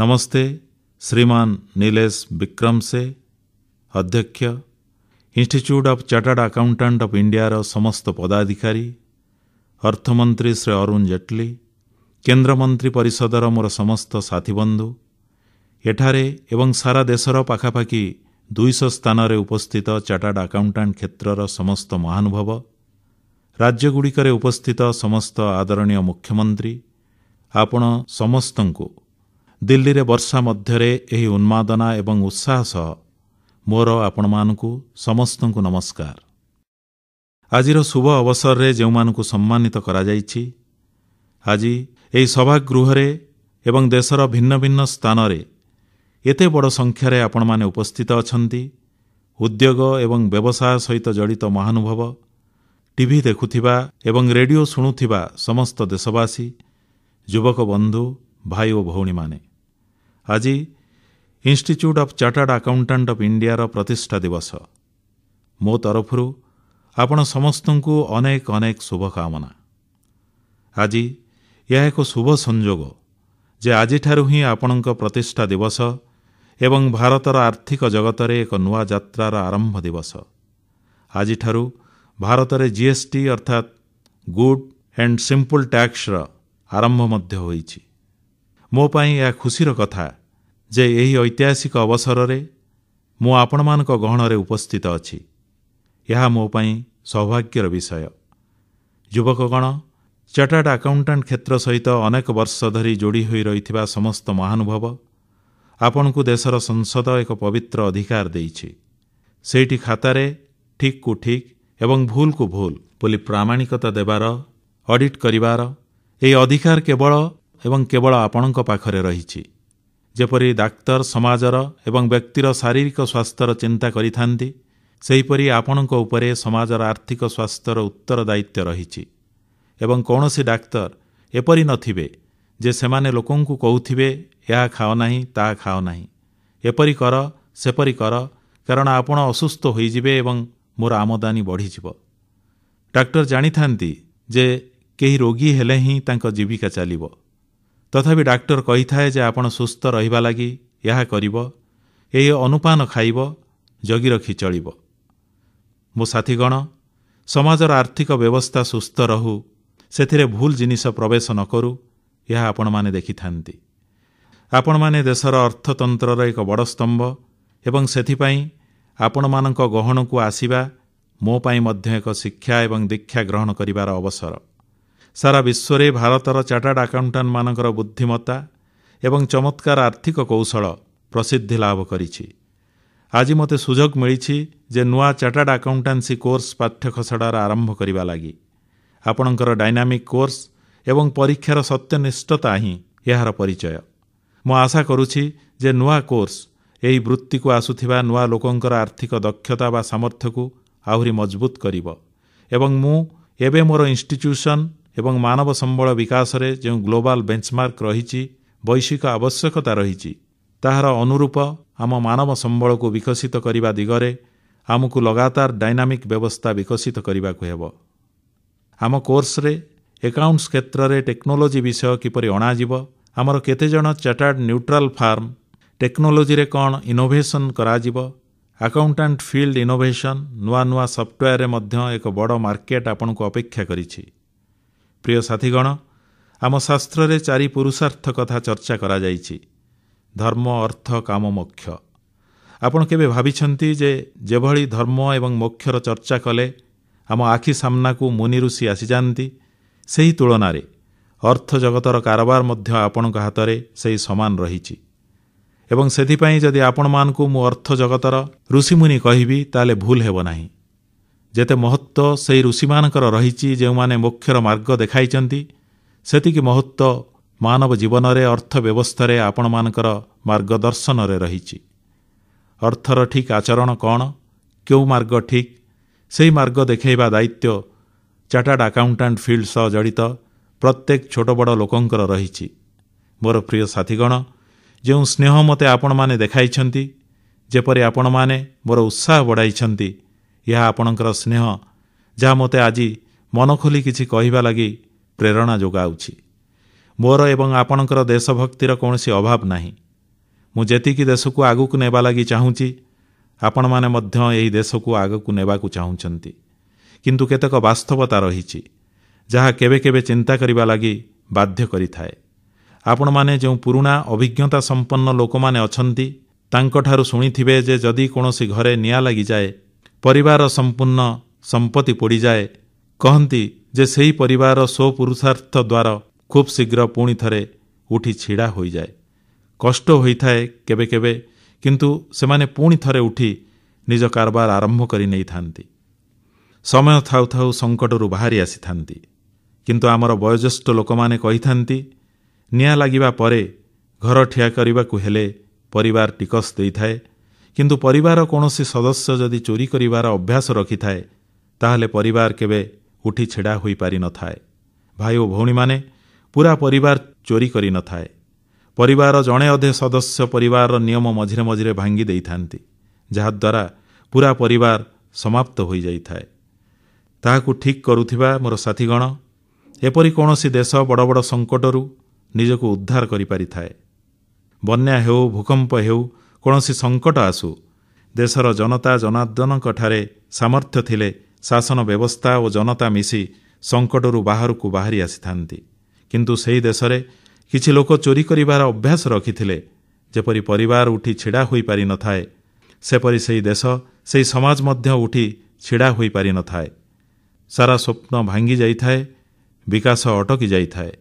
ନମସ୍ତେ ଶ୍ରୀମାନ ନିଲେଶ ବିକ୍ରମସେ ଅଧ୍ୟକ୍ଷ institute of chartered accountant of ଇଣ୍ଡିଆର ସମସ୍ତ ପଦାଧିକାରୀ ଅର୍ଥମନ୍ତ୍ରୀ ଶ୍ରୀ ଅରୁଣ ଜେଟଲୀ କେନ୍ଦ୍ରମନ୍ତ୍ରୀ ପରିଷଦର ମୋର ସମସ୍ତ ସାଥୀବନ୍ଧୁ ଏଠାରେ ଏବଂ ସାରା ଦେଶର ପାଖାପାଖି ଦୁଇଶହ ସ୍ଥାନରେ ଉପସ୍ଥିତ ଚାର୍ଟାର୍ଡ ଆକାଉଣ୍ଟାଣ୍ଟ କ୍ଷେତ୍ରର ସମସ୍ତ ମହାନୁଭବ ରାଜ୍ୟଗୁଡ଼ିକରେ ଉପସ୍ଥିତ ସମସ୍ତ ଆଦରଣୀୟ ମୁଖ୍ୟମନ୍ତ୍ରୀ ଆପଣ ସମସ୍ତଙ୍କୁ ଦିଲ୍ଲୀରେ ବର୍ଷା ମଧ୍ୟରେ ଏହି ଉନ୍ମାଦନା ଏବଂ ଉତ୍ସାହ ସହ ମୋର ଆପଣମାନଙ୍କୁ ସମସ୍ତଙ୍କୁ ନମସ୍କାର ଆଜିର ଶୁଭ ଅବସରରେ ଯେଉଁମାନଙ୍କୁ ସମ୍ମାନିତ କରାଯାଇଛି ଆଜି ଏହି ସଭାଗୃହରେ ଏବଂ ଦେଶର ଭିନ୍ନ ଭିନ୍ନ ସ୍ଥାନରେ ଏତେ ବଡ଼ ସଂଖ୍ୟାରେ ଆପଣମାନେ ଉପସ୍ଥିତ ଅଛନ୍ତି ଉଦ୍ୟୋଗ ଏବଂ ବ୍ୟବସାୟ ସହିତ ଜଡ଼ିତ ମହାନୁଭବ ଟିଭି ଦେଖୁଥିବା ଏବଂ ରେଡିଓ ଶୁଣୁଥିବା ସମସ୍ତ ଦେଶବାସୀ ଯୁବକ ବନ୍ଧୁ ଭାଇ ଓ ଭଉଣୀମାନେ ଆଜି institute of chartered accountant of ଇଣ୍ଡିଆର ପ୍ରତିଷ୍ଠା ଦିବସ ମୋ ତରଫରୁ ଆପଣ ସମସ୍ତଙ୍କୁ ଅନେକ ଅନେକ ଶୁଭକାମନା ଆଜି ଏହା ଏକ ଶୁଭ ସଂଯୋଗ ଯେ ଆଜିଠାରୁ ହିଁ ଆପଣଙ୍କ ପ୍ରତିଷ୍ଠା ଦିବସ ଏବଂ ଭାରତର ଆର୍ଥିକ ଜଗତରେ ଏକ ନୂଆ ଯାତ୍ରାର ଆରମ୍ଭ ଦିବସ ଆଜିଠାରୁ ଭାରତରେ ଜିଏସ୍ଟି ଅର୍ଥାତ୍ ଗୁଡ୍ ଆଣ୍ଡ ସିମ୍ପୁଲ୍ ଟ୍ୟାକ୍ସର ଆରମ୍ଭ ମଧ୍ୟ ହୋଇଛି ମୋ ପାଇଁ ଏହା ଖୁସିର କଥା ଯେ ଏହି ଐତିହାସିକ ଅବସରରେ ମୁଁ ଆପଣମାନଙ୍କ ଗହଣରେ ଉପସ୍ଥିତ ଅଛି ଏହା ମୋ ପାଇଁ ସୌଭାଗ୍ୟର ବିଷୟ ଯୁବକଗଣ ଚାଟାର୍ଡ଼ ଆକାଉଣ୍ଟାଣ୍ଟ କ୍ଷେତ୍ର ସହିତ ଅନେକ ବର୍ଷ ଧରି ଯୋଡ଼ି ହୋଇ ରହିଥିବା ସମସ୍ତ ମହାନୁଭବ ଆପଣଙ୍କୁ ଦେଶର ସଂସଦ ଏକ ପବିତ୍ର ଅଧିକାର ଦେଇଛି ସେଇଠି ଖାତାରେ ଠିକ୍କୁ ଠିକ୍ ଏବଂ ଭୁଲକୁ ଭୁଲ ବୋଲି ପ୍ରାମାଣିକତା ଦେବାର ଅଡିଟ୍ କରିବାର ଏହି ଅଧିକାର କେବଳ ଏବଂ କେବଳ ଆପଣଙ୍କ ପାଖରେ ରହିଛି ଯେପରି ଡାକ୍ତର ସମାଜର ଏବଂ ବ୍ୟକ୍ତିର ଶାରୀରିକ ସ୍ୱାସ୍ଥ୍ୟର ଚିନ୍ତା କରିଥାନ୍ତି ସେହିପରି ଆପଣଙ୍କ ଉପରେ ସମାଜର ଆର୍ଥିକ ସ୍ୱାସ୍ଥ୍ୟର ଉତ୍ତର ଦାୟିତ୍ୱ ରହିଛି ଏବଂ କୌଣସି ଡାକ୍ତର ଏପରି ନଥିବେ ଯେ ସେମାନେ ଲୋକଙ୍କୁ କହୁଥିବେ ଏହା ଖାଅ ନାହିଁ ତାହା ଖାଅ ନାହିଁ ଏପରି କର ସେପରି କର କାରଣ ଆପଣ ଅସୁସ୍ଥ ହୋଇଯିବେ ଏବଂ ମୋର ଆମଦାନୀ ବଢ଼ିଯିବ ଡାକ୍ତର ଜାଣିଥାନ୍ତି ଯେ କେହି ରୋଗୀ ହେଲେ ହିଁ ତାଙ୍କ ଜୀବିକା ଚାଲିବ ତଥାପି ଡାକ୍ତର କହିଥାଏ ଯେ ଆପଣ ସୁସ୍ଥ ରହିବା ଲାଗି ଏହା କରିବ ଏହି ଅନୁପାନ ଖାଇବ ଜଗି ରଖି ଚଳିବ ମୋ ସାଥିଗଣ ସମାଜର ଆର୍ଥିକ ବ୍ୟବସ୍ଥା ସୁସ୍ଥ ରହୁ ସେଥିରେ ଭୁଲ ଜିନିଷ ପ୍ରବେଶ ନ କରୁ ଏହା ଆପଣମାନେ ଦେଖିଥାନ୍ତି ଆପଣମାନେ ଦେଶର ଅର୍ଥତନ୍ତ୍ରର ଏକ ବଡ଼ ସ୍ତମ୍ଭ ଏବଂ ସେଥିପାଇଁ ଆପଣମାନଙ୍କ ଗହଣକୁ ଆସିବା ମୋ ପାଇଁ ମଧ୍ୟ ଏକ ଶିକ୍ଷା ଏବଂ ଦୀକ୍ଷା ଗ୍ରହଣ କରିବାର ଅବସର ସାରା ବିଶ୍ୱରେ ଭାରତର ଚାର୍ଟାର୍ଡ ଆକାଉଣ୍ଟାଣ୍ଟମାନଙ୍କର ବୁଦ୍ଧିମତା ଏବଂ ଚମତ୍କାର ଆର୍ଥିକ କୌଶଳ ପ୍ରସିଦ୍ଧି ଲାଭ କରିଛି ଆଜି ମୋତେ ସୁଯୋଗ ମିଳିଛି ଯେ ନୂଆ ଚାର୍ଟାର୍ଡ ଆକାଉଣ୍ଟାନ୍ସି କୋର୍ସ ପାଠ୍ୟ ଖସଡ଼ାର ଆରମ୍ଭ କରିବା ଲାଗି ଆପଣଙ୍କର ଡାଇନାମିକ୍ କୋର୍ସ ଏବଂ ପରୀକ୍ଷାର ସତ୍ୟନିଷ୍ଠତା ହିଁ ଏହାର ପରିଚୟ ମୁଁ ଆଶା କରୁଛି ଯେ ନୂଆ କୋର୍ସ ଏହି ବୃତ୍ତିକୁ ଆସୁଥିବା ନୂଆ ଲୋକଙ୍କର ଆର୍ଥିକ ଦକ୍ଷତା ବା ସାମର୍ଥ୍ୟକୁ ଆହୁରି ମଜବୁତ କରିବ ଏବଂ ମୁଁ ଏବେ ମୋର ଇନ୍ଷ୍ଟିଚ୍ୟୁସନ୍ ଏବଂ ମାନବ ସମ୍ବଳ ବିକାଶରେ ଯେଉଁ ଗ୍ଲୋବାଲ ବେଞ୍ଚମାର୍କ ରହିଛି ବୈଷୟିକ ଆବଶ୍ୟକତା ରହିଛି ତାହାର ଅନୁରୂପ ଆମ ମାନବ ସମ୍ବଳକୁ ବିକଶିତ କରିବା ଦିଗରେ ଆମକୁ ଲଗାତାର ଡାଇନାମିକ୍ ବ୍ୟବସ୍ଥା ବିକଶିତ କରିବାକୁ ହେବ ଆମ କୋର୍ସରେ ଏକାଉଣ୍ଟସ୍ କ୍ଷେତ୍ରରେ ଟେକ୍ନୋଲୋଜି ବିଷୟ କିପରି ଅଣାଯିବ ଆମର କେତେଜଣ ଚାର୍ଟାର୍ଡ ନ୍ୟୁଟ୍ରାଲ ଫାର୍ମ ଟେକ୍ନୋଲୋଜିରେ କ'ଣ ଇନୋଭେସନ୍ କରାଯିବ ଆକାଉଣ୍ଟାଣ୍ଟ ଫିଲ୍ଡ ଇନୋଭେସନ୍ ନୂଆ ନୂଆ ସଫ୍ଟୱେୟାରରେ ମଧ୍ୟ ଏକ ବଡ଼ ମାର୍କେଟ୍ ଆପଣଙ୍କୁ ଅପେକ୍ଷା କରିଛି ପ୍ରିୟ ସାଥୀଗଣ ଆମ ଶାସ୍ତ୍ରରେ ଚାରି ପୁରୁଷାର୍ଥ କଥା ଚର୍ଚ୍ଚା କରାଯାଇଛି ଧର୍ମ ଅର୍ଥ କାମ ମୋକ୍ଷ ଆପଣ କେବେ ଭାବିଛନ୍ତି ଯେ ଯେଭଳି ଧର୍ମ ଏବଂ ମୋକ୍ଷର ଚର୍ଚ୍ଚା କଲେ ଆମ ଆଖି ସାମ୍ନାକୁ ମୁନି ଋଷି ଆସିଯାଆନ୍ତି ସେହି ତୁଳନାରେ ଅର୍ଥ ଜଗତର କାରବାର ମଧ୍ୟ ଆପଣଙ୍କ ହାତରେ ସେହି ସମାନ ରହିଛି ଏବଂ ସେଥିପାଇଁ ଯଦି ଆପଣମାନଙ୍କୁ ମୁଁ ଅର୍ଥ ଜଗତର ଋଷିମୁନି କହିବି ତାହେଲେ ଭୁଲ ହେବ ନାହିଁ ଯେତେ ମହତ୍ଵ ସେହି ଋଷିମାନଙ୍କର ରହିଛି ଯେଉଁମାନେ ମୋକ୍ଷର ମାର୍ଗ ଦେଖାଇଛନ୍ତି ସେତିକି ମହତ୍ୱ ମାନବ ଜୀବନରେ ଅର୍ଥ ବ୍ୟବସ୍ଥାରେ ଆପଣମାନଙ୍କର ମାର୍ଗଦର୍ଶନରେ ରହିଛି ଅର୍ଥର ଠିକ୍ ଆଚରଣ କ'ଣ କେଉଁ ମାର୍ଗ ଠିକ୍ ସେହି ମାର୍ଗ ଦେଖାଇବା ଦାୟିତ୍ୱ ଚାର୍ଟାର୍ଡ ଆକାଉଣ୍ଟାଣ୍ଟ ଫିଲ୍ଡ ସହ ଜଡ଼ିତ ପ୍ରତ୍ୟେକ ଛୋଟ ବଡ଼ ଲୋକଙ୍କର ରହିଛି ମୋର ପ୍ରିୟ ସାଥୀଗଣ ଯେଉଁ ସ୍ନେହ ମୋତେ ଆପଣମାନେ ଦେଖାଇଛନ୍ତି ଯେପରି ଆପଣମାନେ ମୋର ଉତ୍ସାହ ବଢ଼ାଇଛନ୍ତି ଏହା ଆପଣଙ୍କର ସ୍ନେହ ଯାହା ମୋତେ ଆଜି ମନ ଖୋଲି କିଛି କହିବା ଲାଗି ପ୍ରେରଣା ଯୋଗାଉଛି ମୋର ଏବଂ ଆପଣଙ୍କର ଦେଶଭକ୍ତିର କୌଣସି ଅଭାବ ନାହିଁ ମୁଁ ଯେତିକି ଦେଶକୁ ଆଗକୁ ନେବା ଲାଗି ଚାହୁଁଛି ଆପଣମାନେ ମଧ୍ୟ ଏହି ଦେଶକୁ ଆଗକୁ ନେବାକୁ ଚାହୁଁଛନ୍ତି କିନ୍ତୁ କେତେକ ବାସ୍ତବତା ରହିଛି ଯାହା କେବେ କେବେ ଚିନ୍ତା କରିବା ଲାଗି ବାଧ୍ୟ କରିଥାଏ ଆପଣମାନେ ଯେଉଁ ପୁରୁଣା ଅଭିଜ୍ଞତା ସମ୍ପନ୍ନ ଲୋକମାନେ ଅଛନ୍ତି ତାଙ୍କଠାରୁ ଶୁଣିଥିବେ ଯେ ଯଦି କୌଣସି ଘରେ ନିଆଁ ଲାଗିଯାଏ ପରିବାରର ସମ୍ପୂର୍ଣ୍ଣ ସମ୍ପତ୍ତି ପୋଡ଼ିଯାଏ କହନ୍ତି ଯେ ସେହି ପରିବାରର ସ୍ୱପୁରୁଷାର୍ଥ ଦ୍ୱାର ଖୁବ୍ ଶୀଘ୍ର ପୁଣି ଥରେ ଉଠି ଛିଡ଼ା ହୋଇଯାଏ କଷ୍ଟ ହୋଇଥାଏ କେବେ କେବେ କିନ୍ତୁ ସେମାନେ ପୁଣି ଥରେ ଉଠି ନିଜ କାରବାର ଆରମ୍ଭ କରି ନେଇଥାନ୍ତି ସମୟ ଥାଉ ଥାଉ ସଙ୍କଟରୁ ବାହାରି ଆସିଥାନ୍ତି କିନ୍ତୁ ଆମର ବୟୋଜ୍ୟେଷ୍ଠ ଲୋକମାନେ କହିଥାନ୍ତି ନିଆଁ ଲାଗିବା ପରେ ଘର ଠିଆ କରିବାକୁ ହେଲେ ପରିବାର ଟିକସ ଦେଇଥାଏ କିନ୍ତୁ ପରିବାର କୌଣସି ସଦସ୍ୟ ଯଦି ଚୋରି କରିବାର ଅଭ୍ୟାସ ରଖିଥାଏ ତାହେଲେ ପରିବାର କେବେ ଉଠି ଛିଡ଼ା ହୋଇପାରିନଥାଏ ଭାଇ ଓ ଭଉଣୀମାନେ ପୁରା ପରିବାର ଚୋରି କରିନଥାଏ ପରିବାରର ଜଣେ ଅଧେ ସଦସ୍ୟ ପରିବାରର ନିୟମ ମଝିରେ ମଝିରେ ଭାଙ୍ଗି ଦେଇଥାନ୍ତି ଯାହାଦ୍ୱାରା ପୁରା ପରିବାର ସମାପ୍ତ ହୋଇଯାଇଥାଏ ତାହାକୁ ଠିକ୍ କରୁଥିବା ମୋର ସାଥୀଗଣ ଏପରି କୌଣସି ଦେଶ ବଡ଼ ବଡ଼ ସଙ୍କଟରୁ ନିଜକୁ ଉଦ୍ଧାର କରିପାରିଥାଏ ବନ୍ୟା ହେଉ ଭୂକମ୍ପ ହେଉ କୌଣସି ସଙ୍କଟ ଆସୁ ଦେଶର ଜନତା ଜନାର୍ଦ୍ଦନଙ୍କଠାରେ ସାମର୍ଥ୍ୟ ଥିଲେ ଶାସନ ବ୍ୟବସ୍ଥା ଓ ଜନତା ମିଶି ସଙ୍କଟରୁ ବାହାରକୁ ବାହାରି ଆସିଥାନ୍ତି କିନ୍ତୁ ସେହି ଦେଶରେ କିଛି ଲୋକ ଚୋରି କରିବାର ଅଭ୍ୟାସ ରଖିଥିଲେ ଯେପରି ପରିବାର ଉଠି ଛିଡ଼ା ହୋଇପାରିନଥାଏ ସେପରି ସେହି ଦେଶ ସେହି ସମାଜ ମଧ୍ୟ ଉଠି ଛିଡ଼ା ହୋଇପାରିନଥାଏ ସାରା ସ୍ୱପ୍ନ ଭାଙ୍ଗି ଯାଇଥାଏ ବିକାଶ ଅଟକି ଯାଇଥାଏ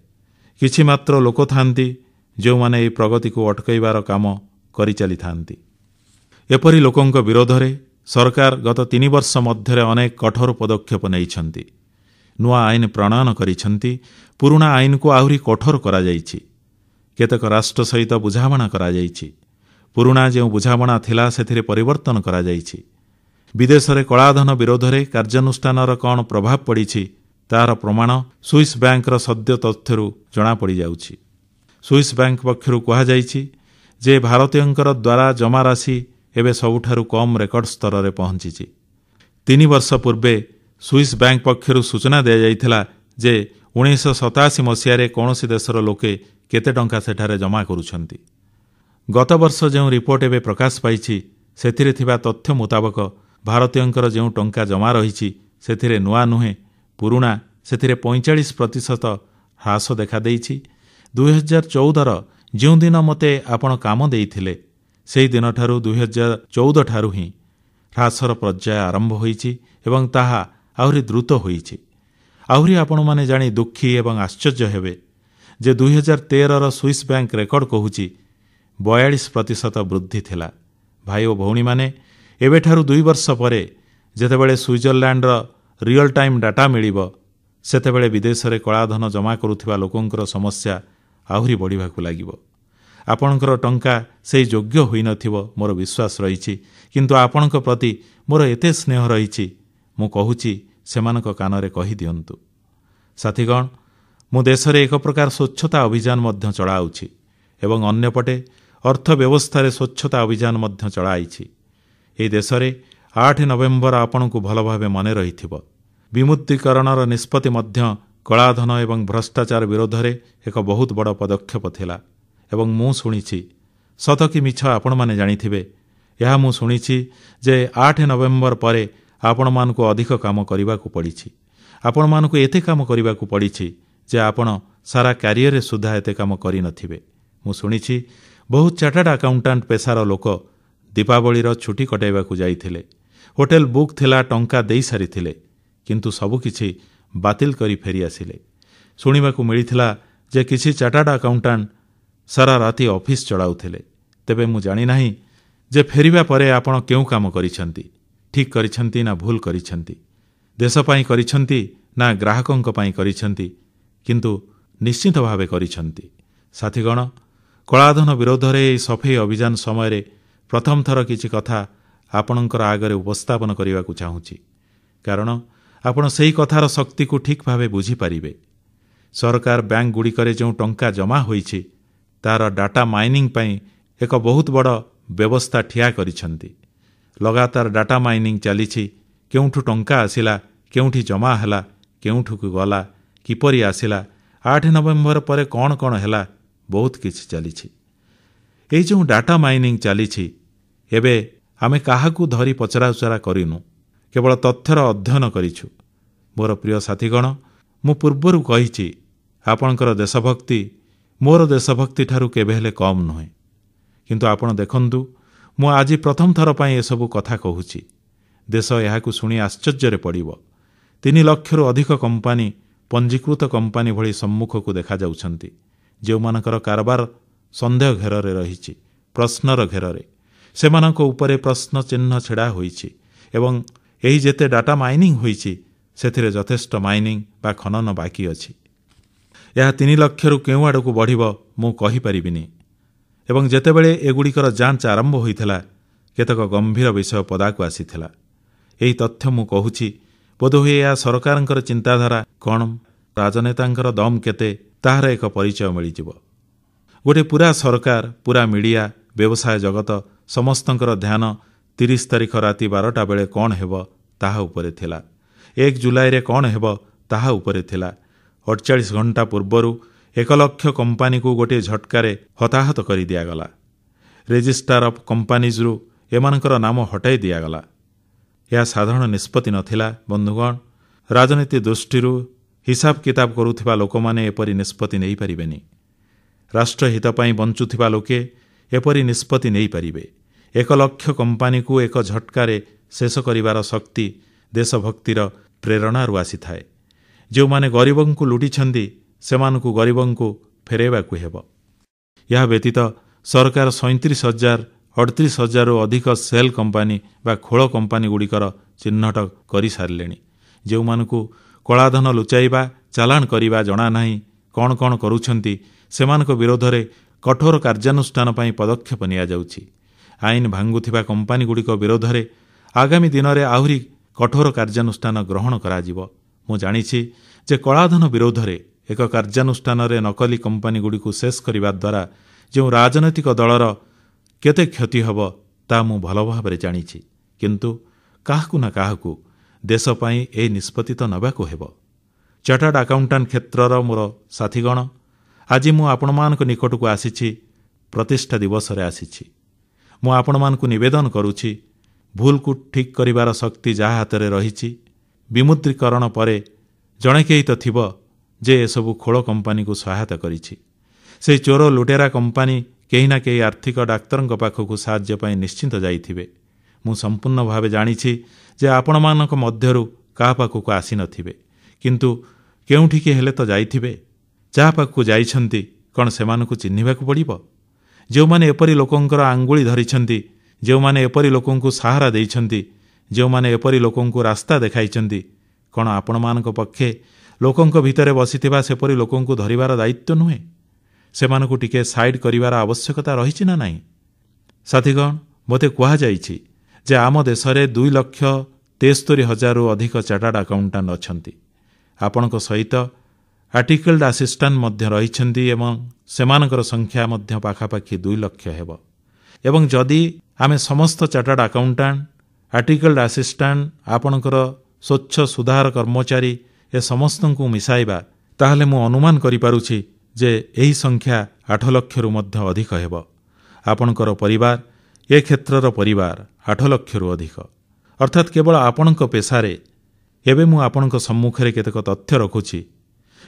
କିଛି ମାତ୍ର ଲୋକ ଥାନ୍ତି ଯେଉଁମାନେ ଏହି ପ୍ରଗତିକୁ ଅଟକାଇବାର କାମ କରିଚାଲିଥାନ୍ତି ଏପରି ଲୋକଙ୍କ ବିରୋଧରେ ସରକାର ଗତ ତିନିବର୍ଷ ମଧ୍ୟରେ ଅନେକ କଠୋର ପଦକ୍ଷେପ ନେଇଛନ୍ତି ନୂଆ ଆଇନ ପ୍ରଣୟନ କରିଛନ୍ତି ପୁରୁଣା ଆଇନକୁ ଆହୁରି କଠୋର କରାଯାଇଛି କେତେକ ରାଷ୍ଟ୍ର ସହିତ ବୁଝାମଣା କରାଯାଇଛି ପୁରୁଣା ଯେଉଁ ବୁଝାମଣା ଥିଲା ସେଥିରେ ପରିବର୍ତ୍ତନ କରାଯାଇଛି ବିଦେଶରେ କଳାଧନ ବିରୋଧରେ କାର୍ଯ୍ୟାନୁଷ୍ଠାନର କ'ଣ ପ୍ରଭାବ ପଡ଼ିଛି ତାହାର ପ୍ରମାଣ ସୁଇସ୍ ବ୍ୟାଙ୍କର ସଦ୍ୟ ତଥ୍ୟରୁ ଜଣାପଡ଼ିଯାଉଛି ସୁଇସ୍ ବ୍ୟାଙ୍କ ପକ୍ଷରୁ କୁହାଯାଇଛି ଯେ ଭାରତୀୟଙ୍କର ଦ୍ୱାରା ଜମାରାଶି ଏବେ ସବୁଠାରୁ କମ୍ ରେକର୍ଡ ସ୍ତରରେ ପହଞ୍ଚିଛି ତିନି ବର୍ଷ ପୂର୍ବେ ସୁଇସ୍ ବ୍ୟାଙ୍କ ପକ୍ଷରୁ ସୂଚନା ଦିଆଯାଇଥିଲା ଯେ ଉଣେଇଶହ ସତାଅଶୀ ମସିହାରେ କୌଣସି ଦେଶର ଲୋକେ କେତେ ଟଙ୍କା ସେଠାରେ ଜମା କରୁଛନ୍ତି ଗତବର୍ଷ ଯେଉଁ ରିପୋର୍ଟ ଏବେ ପ୍ରକାଶ ପାଇଛି ସେଥିରେ ଥିବା ତଥ୍ୟ ମୁତାବକ ଭାରତୀୟଙ୍କର ଯେଉଁ ଟଙ୍କା ଜମା ରହିଛି ସେଥିରେ ନୂଆ ନୁହେଁ ପୁରୁଣା ସେଥିରେ ପଇଁଚାଳିଶ ପ୍ରତିଶତ ହ୍ରାସ ଦେଖାଦେଇଛି ଦୁଇହଜାର ଚଉଦର ଯେଉଁଦିନ ମୋତେ ଆପଣ କାମ ଦେଇଥିଲେ ସେହିଦିନଠାରୁ ଦୁଇହଜାର ଠାରୁ ହିଁ ହ୍ରାସର ପର୍ଯ୍ୟାୟ ଆରମ୍ଭ ହୋଇଛି ଏବଂ ତାହା ଆହୁରି ଦ୍ରୁତ ହୋଇଛି ଆହୁରି ଆପଣମାନେ ଜାଣି ଦୁଃଖୀ ଏବଂ ଆଶ୍ଚର୍ଯ୍ୟ ହେବେ ଯେ ଦୁଇହଜାର ତେରର ସୁଇସ୍ ବ୍ୟାଙ୍କ ରେକର୍ଡ କହୁଛି ବୟାଳିଶ ପ୍ରତିଶତ ବୃଦ୍ଧି ଥିଲା ଭାଇ ଓ ଭଉଣୀମାନେ ଏବେଠାରୁ ଦୁଇ ବର୍ଷ ପରେ ଯେତେବେଳେ ସୁଇଜରଲ୍ୟାଣ୍ଡର ରିଅଲ୍ ଟାଇମ୍ ଡାଟା ମିଳିବ ସେତେବେଳେ ବିଦେଶରେ କଳାଧନ ଜମା କରୁଥିବା ଲୋକଙ୍କର ସମସ୍ୟା ଆହୁରି ବଢ଼ିବାକୁ ଲାଗିବ ଆପଣଙ୍କର ଟଙ୍କା ସେହି ଯୋଗ୍ୟ ହୋଇନଥିବ ମୋର ବିଶ୍ୱାସ ରହିଛି କିନ୍ତୁ ଆପଣଙ୍କ ପ୍ରତି ମୋର ଏତେ ସ୍ନେହ ରହିଛି ମୁଁ କହୁଛି ସେମାନଙ୍କ କାନରେ କହିଦିଅନ୍ତୁ ସାଥିଗଣ ମୁଁ ଦେଶରେ ଏକ ପ୍ରକାର ସ୍ୱଚ୍ଛତା ଅଭିଯାନ ମଧ୍ୟ ଚଳାଉଛି ଏବଂ ଅନ୍ୟପଟେ ଅର୍ଥ ବ୍ୟବସ୍ଥାରେ ସ୍ୱଚ୍ଛତା ଅଭିଯାନ ମଧ୍ୟ ଚଳାଇଛି ଏହି ଦେଶରେ ଆଠ ନଭେମ୍ବର ଆପଣଙ୍କୁ ଭଲ ଭାବେ ମନେ ରହିଥିବ ବିମୁଦ୍ରିକରଣର ନିଷ୍ପତ୍ତି ମଧ୍ୟ କଳାଧନ ଏବଂ ଭ୍ରଷ୍ଟାଚାର ବିରୋଧରେ ଏକ ବହୁତ ବଡ଼ ପଦକ୍ଷେପ ଥିଲା ଏବଂ ମୁଁ ଶୁଣିଛି ସତ କି ମିଛ ଆପଣମାନେ ଜାଣିଥିବେ ଏହା ମୁଁ ଶୁଣିଛି ଯେ ଆଠ ନଭେମ୍ବର ପରେ ଆପଣମାନଙ୍କୁ ଅଧିକ କାମ କରିବାକୁ ପଡ଼ିଛି ଆପଣମାନଙ୍କୁ ଏତେ କାମ କରିବାକୁ ପଡ଼ିଛି ଯେ ଆପଣ ସାରା କ୍ୟାରିୟରରେ ସୁଦ୍ଧା ଏତେ କାମ କରିନଥିବେ ମୁଁ ଶୁଣିଛି ବହୁତ ଚାର୍ଟାର୍ଡ ଆକାଉଣ୍ଟାଣ୍ଟ ପେସାର ଲୋକ ଦୀପାବଳିର ଛୁଟି କଟାଇବାକୁ ଯାଇଥିଲେ ହୋଟେଲ ବୁକ୍ ଥିଲା ଟଙ୍କା ଦେଇସାରିଥିଲେ କିନ୍ତୁ ସବୁକିଛି ବାତିଲ କରି ଫେରିଆସିଲେ ଶୁଣିବାକୁ ମିଳିଥିଲା ଯେ କିଛି ଚାର୍ଟାର୍ଡ ଆକାଉଣ୍ଟାଣ୍ଟ ସାରା ରାତି ଅଫିସ୍ ଚଳାଉଥିଲେ ତେବେ ମୁଁ ଜାଣିନାହିଁ ଯେ ଫେରିବା ପରେ ଆପଣ କେଉଁ କାମ କରିଛନ୍ତି ଠିକ୍ କରିଛନ୍ତି ନା ଭୁଲ କରିଛନ୍ତି ଦେଶ ପାଇଁ କରିଛନ୍ତି ନା ଗ୍ରାହକଙ୍କ ପାଇଁ କରିଛନ୍ତି କିନ୍ତୁ ନିଶ୍ଚିତ ଭାବେ କରିଛନ୍ତି ସାଥିଗଣ କଳାଧନ ବିରୋଧରେ ଏହି ସଫେଇ ଅଭିଯାନ ସମୟରେ ପ୍ରଥମ ଥର କିଛି କଥା ଆପଣଙ୍କର ଆଗରେ ଉପସ୍ଥାପନ କରିବାକୁ ଚାହୁଁଛି କାରଣ ଆପଣ ସେହି କଥାର ଶକ୍ତିକୁ ଠିକ୍ ଭାବେ ବୁଝିପାରିବେ ସରକାର ବ୍ୟାଙ୍କଗୁଡ଼ିକରେ ଯେଉଁ ଟଙ୍କା ଜମା ହୋଇଛି ତାହାର ଡାଟା ମାଇନିଂ ପାଇଁ ଏକ ବହୁତ ବଡ଼ ବ୍ୟବସ୍ଥା ଠିଆ କରିଛନ୍ତି ଲଗାତାର ଡାଟା ମାଇନିଂ ଚାଲିଛି କେଉଁଠୁ ଟଙ୍କା ଆସିଲା କେଉଁଠି ଜମା ହେଲା କେଉଁଠିକୁ ଗଲା କିପରି ଆସିଲା ଆଠ ନଭେମ୍ବର ପରେ କ'ଣ କ'ଣ ହେଲା ବହୁତ କିଛି ଚାଲିଛି ଏଇ ଯେଉଁ ଡାଟା ମାଇନିଂ ଚାଲିଛି ଏବେ ଆମେ କାହାକୁ ଧରି ପଚରାଉଚରା କରିନୁ କେବଳ ତଥ୍ୟର ଅଧ୍ୟୟନ କରିଛୁ ମୋର ପ୍ରିୟ ସାଥୀଗଣ ମୁଁ ପୂର୍ବରୁ କହିଛି ଆପଣଙ୍କର ଦେଶଭକ୍ତି ମୋର ଦେଶଭକ୍ତିଠାରୁ କେବେ ହେଲେ କମ୍ ନୁହେଁ କିନ୍ତୁ ଆପଣ ଦେଖନ୍ତୁ ମୁଁ ଆଜି ପ୍ରଥମ ଥର ପାଇଁ ଏସବୁ କଥା କହୁଛି ଦେଶ ଏହାକୁ ଶୁଣି ଆଶ୍ଚର୍ଯ୍ୟରେ ପଡ଼ିବ ତିନି ଲକ୍ଷରୁ ଅଧିକ କମ୍ପାନୀ ପଞ୍ଜୀକୃତ କମ୍ପାନୀ ଭଳି ସମ୍ମୁଖକୁ ଦେଖାଯାଉଛନ୍ତି ଯେଉଁମାନଙ୍କର କାରବାର ସନ୍ଦେହ ଘେରରେ ରହିଛି ପ୍ରଶ୍ନର ଘେରରେ ସେମାନଙ୍କ ଉପରେ ପ୍ରଶ୍ନ ଚିହ୍ନ ଛିଡ଼ା ହୋଇଛି ଏବଂ ଏହି ଯେତେ ଡାଟା ମାଇନିଂ ହୋଇଛି ସେଥିରେ ଯଥେଷ୍ଟ ମାଇନିଂ ବା ଖନନ ବାକି ଅଛି ଏହା ତିନି ଲକ୍ଷରୁ କେଉଁ ଆଡ଼କୁ ବଢ଼ିବ ମୁଁ କହିପାରିବିନି ଏବଂ ଯେତେବେଳେ ଏଗୁଡ଼ିକର ଯାଞ୍ଚ ଆରମ୍ଭ ହୋଇଥିଲା କେତେକ ଗମ୍ଭୀର ବିଷୟ ପଦାକୁ ଆସିଥିଲା ଏହି ତଥ୍ୟ ମୁଁ କହୁଛି ବୋଧହୁଏ ଏହା ସରକାରଙ୍କର ଚିନ୍ତାଧାରା କ'ଣ ରାଜନେତାଙ୍କର ଦମ୍ କେତେ ତାହାର ଏକ ପରିଚୟ ମିଳିଯିବ ଗୋଟିଏ ପୁରା ସରକାର ପୁରା ମିଡ଼ିଆ ବ୍ୟବସାୟ ଜଗତ ସମସ୍ତଙ୍କର ଧ୍ୟାନ ତିରିଶ ତାରିଖ ରାତି ବାରଟା ବେଳେ କ'ଣ ହେବ ତାହା ଉପରେ ଥିଲା ଏକ ଜୁଲାଇରେ କ'ଣ ହେବ ତାହା ଉପରେ ଥିଲା ଅଠଚାଳିଶ ଘଣ୍ଟା ପୂର୍ବରୁ ଏକ ଲକ୍ଷ କମ୍ପାନୀକୁ ଗୋଟିଏ ଝଟକାରେ ହତାହତ କରି ଦିଆଗଲା ରେଜିଷ୍ଟାର ଅଫ୍ କମ୍ପାନୀଜ୍ରୁ ଏମାନଙ୍କର ନାମ ହଟାଇ ଦିଆଗଲା ଏହା ସାଧାରଣ ନିଷ୍ପତ୍ତି ନଥିଲା ବନ୍ଧୁଗଣ ରାଜନୀତି ଦୃଷ୍ଟିରୁ ହିସାବ କିତାବ କରୁଥିବା ଲୋକମାନେ ଏପରି ନିଷ୍ପତ୍ତି ନେଇପାରିବେନି ରାଷ୍ଟ୍ରହିତ ପାଇଁ ବଞ୍ଚୁଥିବା ଲୋକେ ଏପରି ନିଷ୍ପତ୍ତି ନେଇପାରିବେ ଏକ ଲକ୍ଷ କମ୍ପାନୀକୁ ଏକ ଝଟକାରେ ଶେଷ କରିବାର ଶକ୍ତି ଦେଶଭକ୍ତିର ପ୍ରେରଣାରୁ ଆସିଥାଏ ଯେଉଁମାନେ ଗରିବଙ୍କୁ ଲୁଟିଛନ୍ତି ସେମାନଙ୍କୁ ଗରିବଙ୍କୁ ଫେରାଇବାକୁ ହେବ ଏହା ବ୍ୟତୀତ ସରକାର ସଇଁତିରିଶ ହଜାର ଅଠତିରିଶ ହଜାରରୁ ଅଧିକ ସେଲ୍ କମ୍ପାନୀ ବା ଖୋଳ କମ୍ପାନୀଗୁଡ଼ିକର ଚିହ୍ନଟ କରିସାରିଲେଣି ଯେଉଁମାନଙ୍କୁ କଳାଧନ ଲୁଚାଇବା ଚାଲାଣ କରିବା ଜଣାନାହିଁ କ'ଣ କ'ଣ କରୁଛନ୍ତି ସେମାନଙ୍କ ବିରୋଧରେ କଠୋର କାର୍ଯ୍ୟାନୁଷ୍ଠାନ ପାଇଁ ପଦକ୍ଷେପ ନିଆଯାଉଛି ଆଇନ ଭାଙ୍ଗୁଥିବା କମ୍ପାନୀଗୁଡ଼ିକ ବିରୋଧରେ ଆଗାମୀ ଦିନରେ ଆହୁରି କଠୋର କାର୍ଯ୍ୟାନୁଷ୍ଠାନ ଗ୍ରହଣ କରାଯିବ ମୁଁ ଜାଣିଛି ଯେ କଳାଧନ ବିରୋଧରେ ଏକ କାର୍ଯ୍ୟାନୁଷ୍ଠାନରେ ନକଲି କମ୍ପାନୀଗୁଡ଼ିକୁ ଶେଷ କରିବା ଦ୍ୱାରା ଯେଉଁ ରାଜନୈତିକ ଦଳର କେତେ କ୍ଷତି ହେବ ତାହା ମୁଁ ଭଲ ଭାବରେ ଜାଣିଛି କିନ୍ତୁ କାହାକୁ ନା କାହାକୁ ଦେଶ ପାଇଁ ଏହି ନିଷ୍ପତ୍ତି ତ ନେବାକୁ ହେବ ଚାର୍ଟାର୍ଡ ଆକାଉଣ୍ଟାଣ୍ଟ କ୍ଷେତ୍ରର ମୋର ସାଥୀଗଣ ଆଜି ମୁଁ ଆପଣମାନଙ୍କ ନିକଟକୁ ଆସିଛି ପ୍ରତିଷ୍ଠା ଦିବସରେ ଆସିଛି ମୁଁ ଆପଣମାନଙ୍କୁ ନିବେଦନ କରୁଛି ଭୁଲକୁ ଠିକ୍ କରିବାର ଶକ୍ତି ଯାହା ହାତରେ ରହିଛି ବିମୁଦ୍ରିକରଣ ପରେ ଜଣେ କେହି ତ ଥିବ ଯେ ଏସବୁ ଖୋଳ କମ୍ପାନୀକୁ ସହାୟତା କରିଛି ସେହି ଚୋର ଲୁଟେରା କମ୍ପାନୀ କେହି ନା କେହି ଆର୍ଥିକ ଡାକ୍ତରଙ୍କ ପାଖକୁ ସାହାଯ୍ୟ ପାଇଁ ନିଶ୍ଚିନ୍ତ ଯାଇଥିବେ ମୁଁ ସମ୍ପୂର୍ଣ୍ଣ ଭାବେ ଜାଣିଛି ଯେ ଆପଣମାନଙ୍କ ମଧ୍ୟରୁ କାହା ପାଖକୁ ଆସିନଥିବେ କିନ୍ତୁ କେଉଁଠିକି ହେଲେ ତ ଯାଇଥିବେ ଯାହା ପାଖକୁ ଯାଇଛନ୍ତି କ'ଣ ସେମାନଙ୍କୁ ଚିହ୍ନିବାକୁ ପଡ଼ିବ ଯେଉଁମାନେ ଏପରି ଲୋକଙ୍କର ଆଙ୍ଗୁଳି ଧରିଛନ୍ତି ଯେଉଁମାନେ ଏପରି ଲୋକଙ୍କୁ ସାହାରା ଦେଇଛନ୍ତି ଯେଉଁମାନେ ଏପରି ଲୋକଙ୍କୁ ରାସ୍ତା ଦେଖାଇଛନ୍ତି କ'ଣ ଆପଣମାନଙ୍କ ପକ୍ଷେ ଲୋକଙ୍କ ଭିତରେ ବସିଥିବା ସେପରି ଲୋକଙ୍କୁ ଧରିବାର ଦାୟିତ୍ୱ ନୁହେଁ ସେମାନଙ୍କୁ ଟିକିଏ ସାଇଡ୍ କରିବାର ଆବଶ୍ୟକତା ରହିଛି ନା ନାହିଁ ସାଥିଗଣ ମୋତେ କୁହାଯାଇଛି ଯେ ଆମ ଦେଶରେ ଦୁଇ ଲକ୍ଷ ତେସ୍ତୋରି ହଜାରରୁ ଅଧିକ ଚାର୍ଟାର୍ଡ ଆକାଉଣ୍ଟାଣ୍ଟ ଅଛନ୍ତି ଆପଣଙ୍କ ସହିତ ଆର୍ଟିକଲ୍ଡ ଆସିଷ୍ଟାଣ୍ଟ ମଧ୍ୟ ରହିଛନ୍ତି ଏବଂ ସେମାନଙ୍କର ସଂଖ୍ୟା ମଧ୍ୟ ପାଖାପାଖି ଦୁଇ ଲକ୍ଷ ହେବ ଏବଂ ଯଦି ଆମେ ସମସ୍ତ ଚାର୍ଟାର୍ଡ ଆକାଉଣ୍ଟାଣ୍ଟ ଆର୍ଟିକଲ୍ଡ ଆସିଷ୍ଟାଣ୍ଟ ଆପଣଙ୍କର ସ୍ୱଚ୍ଛ ସୁଧାର କର୍ମଚାରୀ ଏ ସମସ୍ତଙ୍କୁ ମିଶାଇବା ତାହେଲେ ମୁଁ ଅନୁମାନ କରିପାରୁଛି ଯେ ଏହି ସଂଖ୍ୟା ଆଠ ଲକ୍ଷରୁ ମଧ୍ୟ ଅଧିକ ହେବ ଆପଣଙ୍କର ପରିବାର ଏ କ୍ଷେତ୍ରର ପରିବାର ଆଠ ଲକ୍ଷରୁ ଅଧିକ ଅର୍ଥାତ୍ କେବଳ ଆପଣଙ୍କ ପେସାରେ ଏବେ ମୁଁ ଆପଣଙ୍କ ସମ୍ମୁଖରେ କେତେକ ତଥ୍ୟ ରଖୁଛି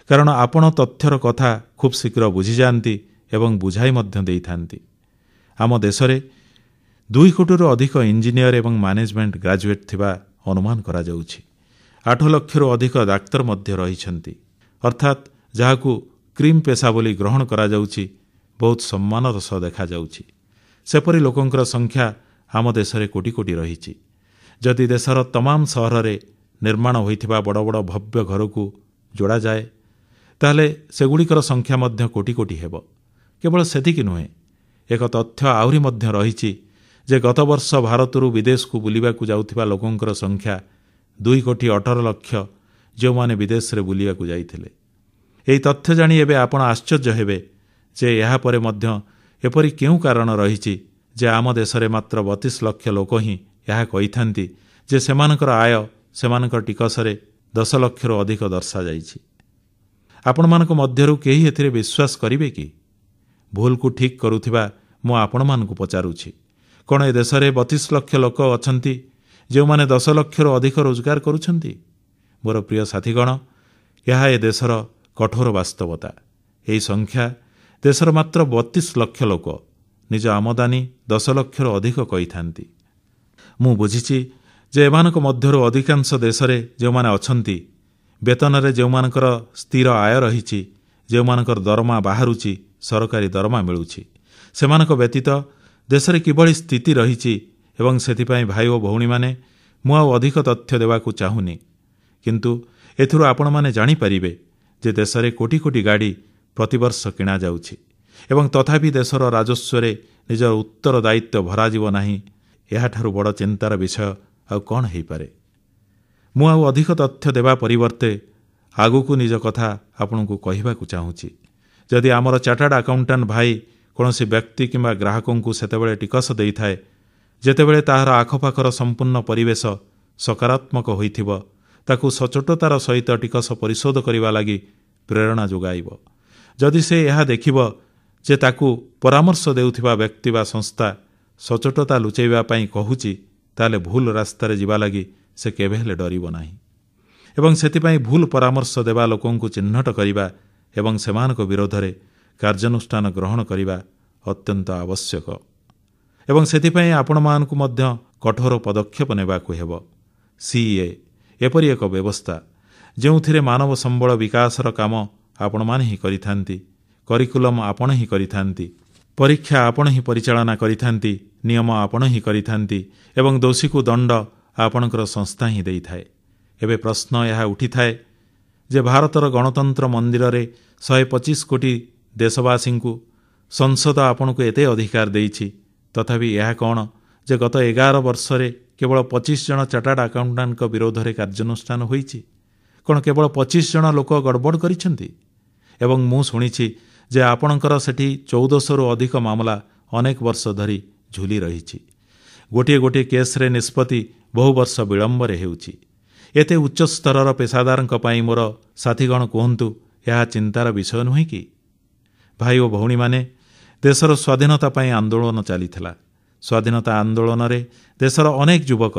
କାରଣ ଆପଣ ତଥ୍ୟର କଥା ଖୁବ୍ ଶୀଘ୍ର ବୁଝିଯାଆନ୍ତି ଏବଂ ବୁଝାଇ ମଧ୍ୟ ଦେଇଥାନ୍ତି ଆମ ଦେଶରେ ଦୁଇ କୋଟିରୁ ଅଧିକ ଇଞ୍ଜିନିୟର ଏବଂ ମ୍ୟାନେଜମେଣ୍ଟ ଗ୍ରାଜୁଏଟ୍ ଥିବା ଅନୁମାନ କରାଯାଉଛି ଆଠ ଲକ୍ଷରୁ ଅଧିକ ଡାକ୍ତର ମଧ୍ୟ ରହିଛନ୍ତି ଅର୍ଥାତ୍ ଯାହାକୁ କ୍ରିମ୍ ପେଶା ବୋଲି ଗ୍ରହଣ କରାଯାଉଛି ବହୁତ ସମ୍ମାନର ସହ ଦେଖାଯାଉଛି ସେପରି ଲୋକଙ୍କର ସଂଖ୍ୟା ଆମ ଦେଶରେ କୋଟି କୋଟି ରହିଛି ଯଦି ଦେଶର ତମାମ ସହରରେ ନିର୍ମାଣ ହୋଇଥିବା ବଡ଼ ବଡ଼ ଭବ୍ୟ ଘରକୁ ଯୋଡ଼ାଯାଏ ତାହେଲେ ସେଗୁଡ଼ିକର ସଂଖ୍ୟା ମଧ୍ୟ କୋଟି କୋଟି ହେବ କେବଳ ସେତିକି ନୁହେଁ ଏକ ତଥ୍ୟ ଆହୁରି ମଧ୍ୟ ରହିଛି ଯେ ଗତବର୍ଷ ଭାରତରୁ ବିଦେଶକୁ ବୁଲିବାକୁ ଯାଉଥିବା ଲୋକଙ୍କର ସଂଖ୍ୟା ଦୁଇ କୋଟି ଅଠର ଲକ୍ଷ ଯେଉଁମାନେ ବିଦେଶରେ ବୁଲିବାକୁ ଯାଇଥିଲେ ଏହି ତଥ୍ୟ ଜାଣି ଏବେ ଆପଣ ଆଶ୍ଚର୍ଯ୍ୟ ହେବେ ଯେ ଏହାପରେ ମଧ୍ୟ ଏପରି କେଉଁ କାରଣ ରହିଛି ଯେ ଆମ ଦେଶରେ ମାତ୍ର ବତିଶ ଲକ୍ଷ ଲୋକ ହିଁ ଏହା କହିଥାନ୍ତି ଯେ ସେମାନଙ୍କର ଆୟ ସେମାନଙ୍କ ଟିକସରେ ଦଶ ଲକ୍ଷରୁ ଅଧିକ ଦର୍ଶାଯାଇଛି ଆପଣମାନଙ୍କ ମଧ୍ୟରୁ କେହି ଏଥିରେ ବିଶ୍ୱାସ କରିବେ କି ଭୁଲକୁ ଠିକ୍ କରୁଥିବା ମୁଁ ଆପଣମାନଙ୍କୁ ପଚାରୁଛି କ'ଣ ଏ ଦେଶରେ ବତିଶ ଲକ୍ଷ ଲୋକ ଅଛନ୍ତି ଯେଉଁମାନେ ଦଶ ଲକ୍ଷରୁ ଅଧିକ ରୋଜଗାର କରୁଛନ୍ତି ମୋର ପ୍ରିୟ ସାଥୀଗଣ ଏହା ଏ ଦେଶର କଠୋର ବାସ୍ତବତା ଏହି ସଂଖ୍ୟା ଦେଶର ମାତ୍ର ବତିଶ ଲକ୍ଷ ଲୋକ ନିଜ ଆମଦାନୀ ଦଶ ଲକ୍ଷରୁ ଅଧିକ କହିଥାନ୍ତି ମୁଁ ବୁଝିଛି ଯେ ଏମାନଙ୍କ ମଧ୍ୟରୁ ଅଧିକାଂଶ ଦେଶରେ ଯେଉଁମାନେ ଅଛନ୍ତି ବେତନରେ ଯେଉଁମାନଙ୍କର ସ୍ଥିର ଆୟ ରହିଛି ଯେଉଁମାନଙ୍କର ଦରମା ବାହାରୁଛି ସରକାରୀ ଦରମା ମିଳୁଛି ସେମାନଙ୍କ ବ୍ୟତୀତ ଦେଶରେ କିଭଳି ସ୍ଥିତି ରହିଛି ଏବଂ ସେଥିପାଇଁ ଭାଇ ଓ ଭଉଣୀମାନେ ମୁଁ ଆଉ ଅଧିକ ତଥ୍ୟ ଦେବାକୁ ଚାହୁଁନି କିନ୍ତୁ ଏଥିରୁ ଆପଣମାନେ ଜାଣିପାରିବେ ଯେ ଦେଶରେ କୋଟି କୋଟି ଗାଡ଼ି ପ୍ରତିବର୍ଷ କିଣାଯାଉଛି ଏବଂ ତଥାପି ଦେଶର ରାଜସ୍ୱରେ ନିଜର ଉତ୍ତରଦାୟିତ୍ୱ ଭରାଯିବ ନାହିଁ ଏହାଠାରୁ ବଡ଼ ଚିନ୍ତାର ବିଷୟ ଆଉ କ'ଣ ହୋଇପାରେ ମୁଁ ଆଉ ଅଧିକ ତଥ୍ୟ ଦେବା ପରିବର୍ତ୍ତେ ଆଗକୁ ନିଜ କଥା ଆପଣଙ୍କୁ କହିବାକୁ ଚାହୁଁଛି ଯଦି ଆମର ଚାର୍ଟାର୍ଡ ଆକାଉଣ୍ଟାଣ୍ଟ ଭାଇ କୌଣସି ବ୍ୟକ୍ତି କିମ୍ବା ଗ୍ରାହକଙ୍କୁ ସେତେବେଳେ ଟିକସ ଦେଇଥାଏ ଯେତେବେଳେ ତାହାର ଆଖପାଖର ସମ୍ପୂର୍ଣ୍ଣ ପରିବେଶ ସକାରାତ୍ମକ ହୋଇଥିବ ତାକୁ ସଚୋଟତାର ସହିତ ଟିକସ ପରିଶୋଧ କରିବା ଲାଗି ପ୍ରେରଣା ଯୋଗାଇବ ଯଦି ସେ ଏହା ଦେଖିବ ଯେ ତାକୁ ପରାମର୍ଶ ଦେଉଥିବା ବ୍ୟକ୍ତି ବା ସଂସ୍ଥା ସଚୋଟତା ଲୁଚାଇବା ପାଇଁ କହୁଛି ତାହେଲେ ଭୁଲ ରାସ୍ତାରେ ଯିବା ଲାଗି ସେ କେବେ ହେଲେ ଡରିବ ନାହିଁ ଏବଂ ସେଥିପାଇଁ ଭୁଲ ପରାମର୍ଶ ଦେବା ଲୋକଙ୍କୁ ଚିହ୍ନଟ କରିବା ଏବଂ ସେମାନଙ୍କ ବିରୋଧରେ କାର୍ଯ୍ୟାନୁଷ୍ଠାନ ଗ୍ରହଣ କରିବା ଅତ୍ୟନ୍ତ ଆବଶ୍ୟକ ଏବଂ ସେଥିପାଇଁ ଆପଣମାନଙ୍କୁ ମଧ୍ୟ କଠୋର ପଦକ୍ଷେପ ନେବାକୁ ହେବ ସିଏ ଏପରି ଏକ ବ୍ୟବସ୍ଥା ଯେଉଁଥିରେ ମାନବ ସମ୍ବଳ ବିକାଶର କାମ ଆପଣମାନେ ହିଁ କରିଥାନ୍ତି କରିକୁଲମ୍ ଆପଣ ହିଁ କରିଥାନ୍ତି ପରୀକ୍ଷା ଆପଣ ହିଁ ପରିଚାଳନା କରିଥାନ୍ତି ନିୟମ ଆପଣ ହିଁ କରିଥାନ୍ତି ଏବଂ ଦୋଷୀକୁ ଦଣ୍ଡ ଆପଣଙ୍କର ସଂସ୍ଥା ହିଁ ଦେଇଥାଏ ଏବେ ପ୍ରଶ୍ନ ଏହା ଉଠିଥାଏ ଯେ ଭାରତର ଗଣତନ୍ତ୍ର ମନ୍ଦିରରେ ଶହେ ପଚିଶ କୋଟି ଦେଶବାସୀଙ୍କୁ ସଂସଦ ଆପଣଙ୍କୁ ଏତେ ଅଧିକାର ଦେଇଛି ତଥାପି ଏହା କ'ଣ ଯେ ଗତ ଏଗାର ବର୍ଷରେ କେବଳ ପଚିଶ ଜଣ ଚାର୍ଟାର୍ଡ ଆକାଉଣ୍ଟାଣ୍ଟଙ୍କ ବିରୋଧରେ କାର୍ଯ୍ୟାନୁଷ୍ଠାନ ହୋଇଛି କ'ଣ କେବଳ ପଚିଶ ଜଣ ଲୋକ ଗଡ଼ବଡ଼ କରିଛନ୍ତି ଏବଂ ମୁଁ ଶୁଣିଛି ଯେ ଆପଣଙ୍କର ସେଠି ଚଉଦଶହରୁ ଅଧିକ ମାମଲା ଅନେକ ବର୍ଷ ଧରି ଝୁଲି ରହିଛି ଗୋଟିଏ ଗୋଟିଏ କେସ୍ରେ ନିଷ୍ପତ୍ତି ବହୁ ବର୍ଷ ବିଳମ୍ବରେ ହେଉଛି ଏତେ ଉଚ୍ଚସ୍ତରର ପେସାଦାରଙ୍କ ପାଇଁ ମୋର ସାଥୀଗଣ କୁହନ୍ତୁ ଏହା ଚିନ୍ତାର ବିଷୟ ନୁହେଁ କି ଭାଇ ଓ ଭଉଣୀମାନେ ଦେଶର ସ୍ୱାଧୀନତା ପାଇଁ ଆନ୍ଦୋଳନ ଚାଲିଥିଲା ସ୍ୱାଧୀନତା ଆନ୍ଦୋଳନରେ ଦେଶର ଅନେକ ଯୁବକ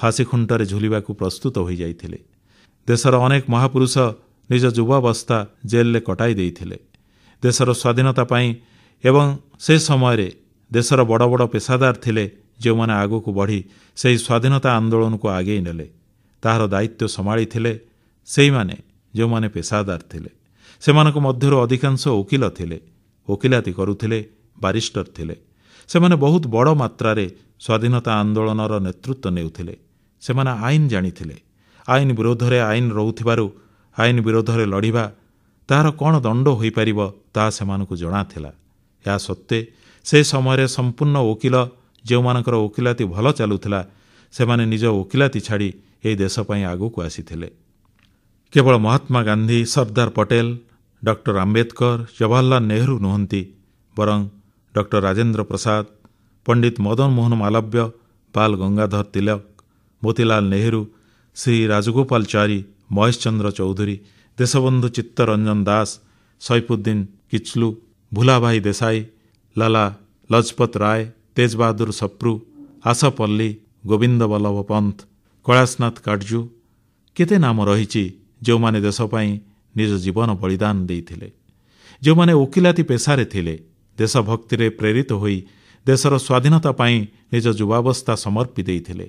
ଫାଶୀ ଖୁଣ୍ଟରେ ଝୁଲିବାକୁ ପ୍ରସ୍ତୁତ ହୋଇଯାଇଥିଲେ ଦେଶର ଅନେକ ମହାପୁରୁଷ ନିଜ ଯୁବାବସ୍ଥା ଜେଲ୍ରେ କଟାଇ ଦେଇଥିଲେ ଦେଶର ସ୍ୱାଧୀନତା ପାଇଁ ଏବଂ ସେ ସମୟରେ ଦେଶର ବଡ଼ ବଡ଼ ପେସାଦାର ଥିଲେ ଯେଉଁମାନେ ଆଗକୁ ବଢ଼ି ସେହି ସ୍ୱାଧୀନତା ଆନ୍ଦୋଳନକୁ ଆଗେଇ ନେଲେ ତାହାର ଦାୟିତ୍ୱ ସମ୍ଭାଳିଥିଲେ ସେହିମାନେ ଯେଉଁମାନେ ପେସାଦାର ଥିଲେ ସେମାନଙ୍କ ମଧ୍ୟରୁ ଅଧିକାଂଶ ଓକିଲ ଥିଲେ ଓକିଲାତି କରୁଥିଲେ ବାରିଷ୍ଟର ଥିଲେ ସେମାନେ ବହୁତ ବଡ଼ ମାତ୍ରାରେ ସ୍ୱାଧୀନତା ଆନ୍ଦୋଳନର ନେତୃତ୍ୱ ନେଉଥିଲେ ସେମାନେ ଆଇନ ଜାଣିଥିଲେ ଆଇନ ବିରୋଧରେ ଆଇନ ରହୁଥିବାରୁ ଆଇନ ବିରୋଧରେ ଲଢ଼ିବା ତାହାର କ'ଣ ଦଣ୍ଡ ହୋଇପାରିବ ତାହା ସେମାନଙ୍କୁ ଜଣାଥିଲା ଏହା ସତ୍ତ୍ୱେ ସେ ସମୟରେ ସମ୍ପୂର୍ଣ୍ଣ ଓକିଲ ଯେଉଁମାନଙ୍କର ଓକିଲାତି ଭଲ ଚାଲୁଥିଲା ସେମାନେ ନିଜ ଓକିଲାତି ଛାଡ଼ି ଏହି ଦେଶ ପାଇଁ ଆଗକୁ ଆସିଥିଲେ କେବଳ ମହାତ୍ମା ଗାନ୍ଧି ସର୍ଦ୍ଦାର ପଟେଲ ଡକ୍ଟର ଆମ୍ବେଦକର ଜବାହରଲାଲ ନେହେରୁ ନୁହନ୍ତି ବରଂ ଡକ୍ଟର ରାଜେନ୍ଦ୍ର ପ୍ରସାଦ ପଣ୍ଡିତ ମଦନ ମୋହନ ମାଲବ୍ୟ ବାଲ ଗଙ୍ଗାଧର ତିଲକ ମୋତିଲାଲ ନେହେରୁ ଶ୍ରୀ ରାଜଗୋପାଳ ଚାରୀ ମହେଶ ଚନ୍ଦ୍ର ଚୌଧୁରୀ ଦେଶବନ୍ଧୁ ଚିତ୍ତରଞ୍ଜନ ଦାସ ସୈଫୁଦ୍ଦିନ କିଚଲୁ ଭୁଲାଭାଇ ଦେଶାଇ ଲାଲା ଲଜପତ ରାୟ ତେଜ ବାହାଦୁର ସପ୍ରୁ ଆଶାପଲ୍ଲୀ ଗୋବିନ୍ଦ ବଲ୍ଲଭ ପନ୍ଥ କୈଳାସନାଥ କାଟଜୁ କେତେ ନାମ ରହିଛି ଯେଉଁମାନେ ଦେଶ ପାଇଁ ନିଜ ଜୀବନ ବଳିଦାନ ଦେଇଥିଲେ ଯେଉଁମାନେ ଓକିଲାତି ପେସାରେ ଥିଲେ ଦେଶଭକ୍ତିରେ ପ୍ରେରିତ ହୋଇ ଦେଶର ସ୍ୱାଧୀନତା ପାଇଁ ନିଜ ଯୁବାବସ୍ଥା ସମର୍ପି ଦେଇଥିଲେ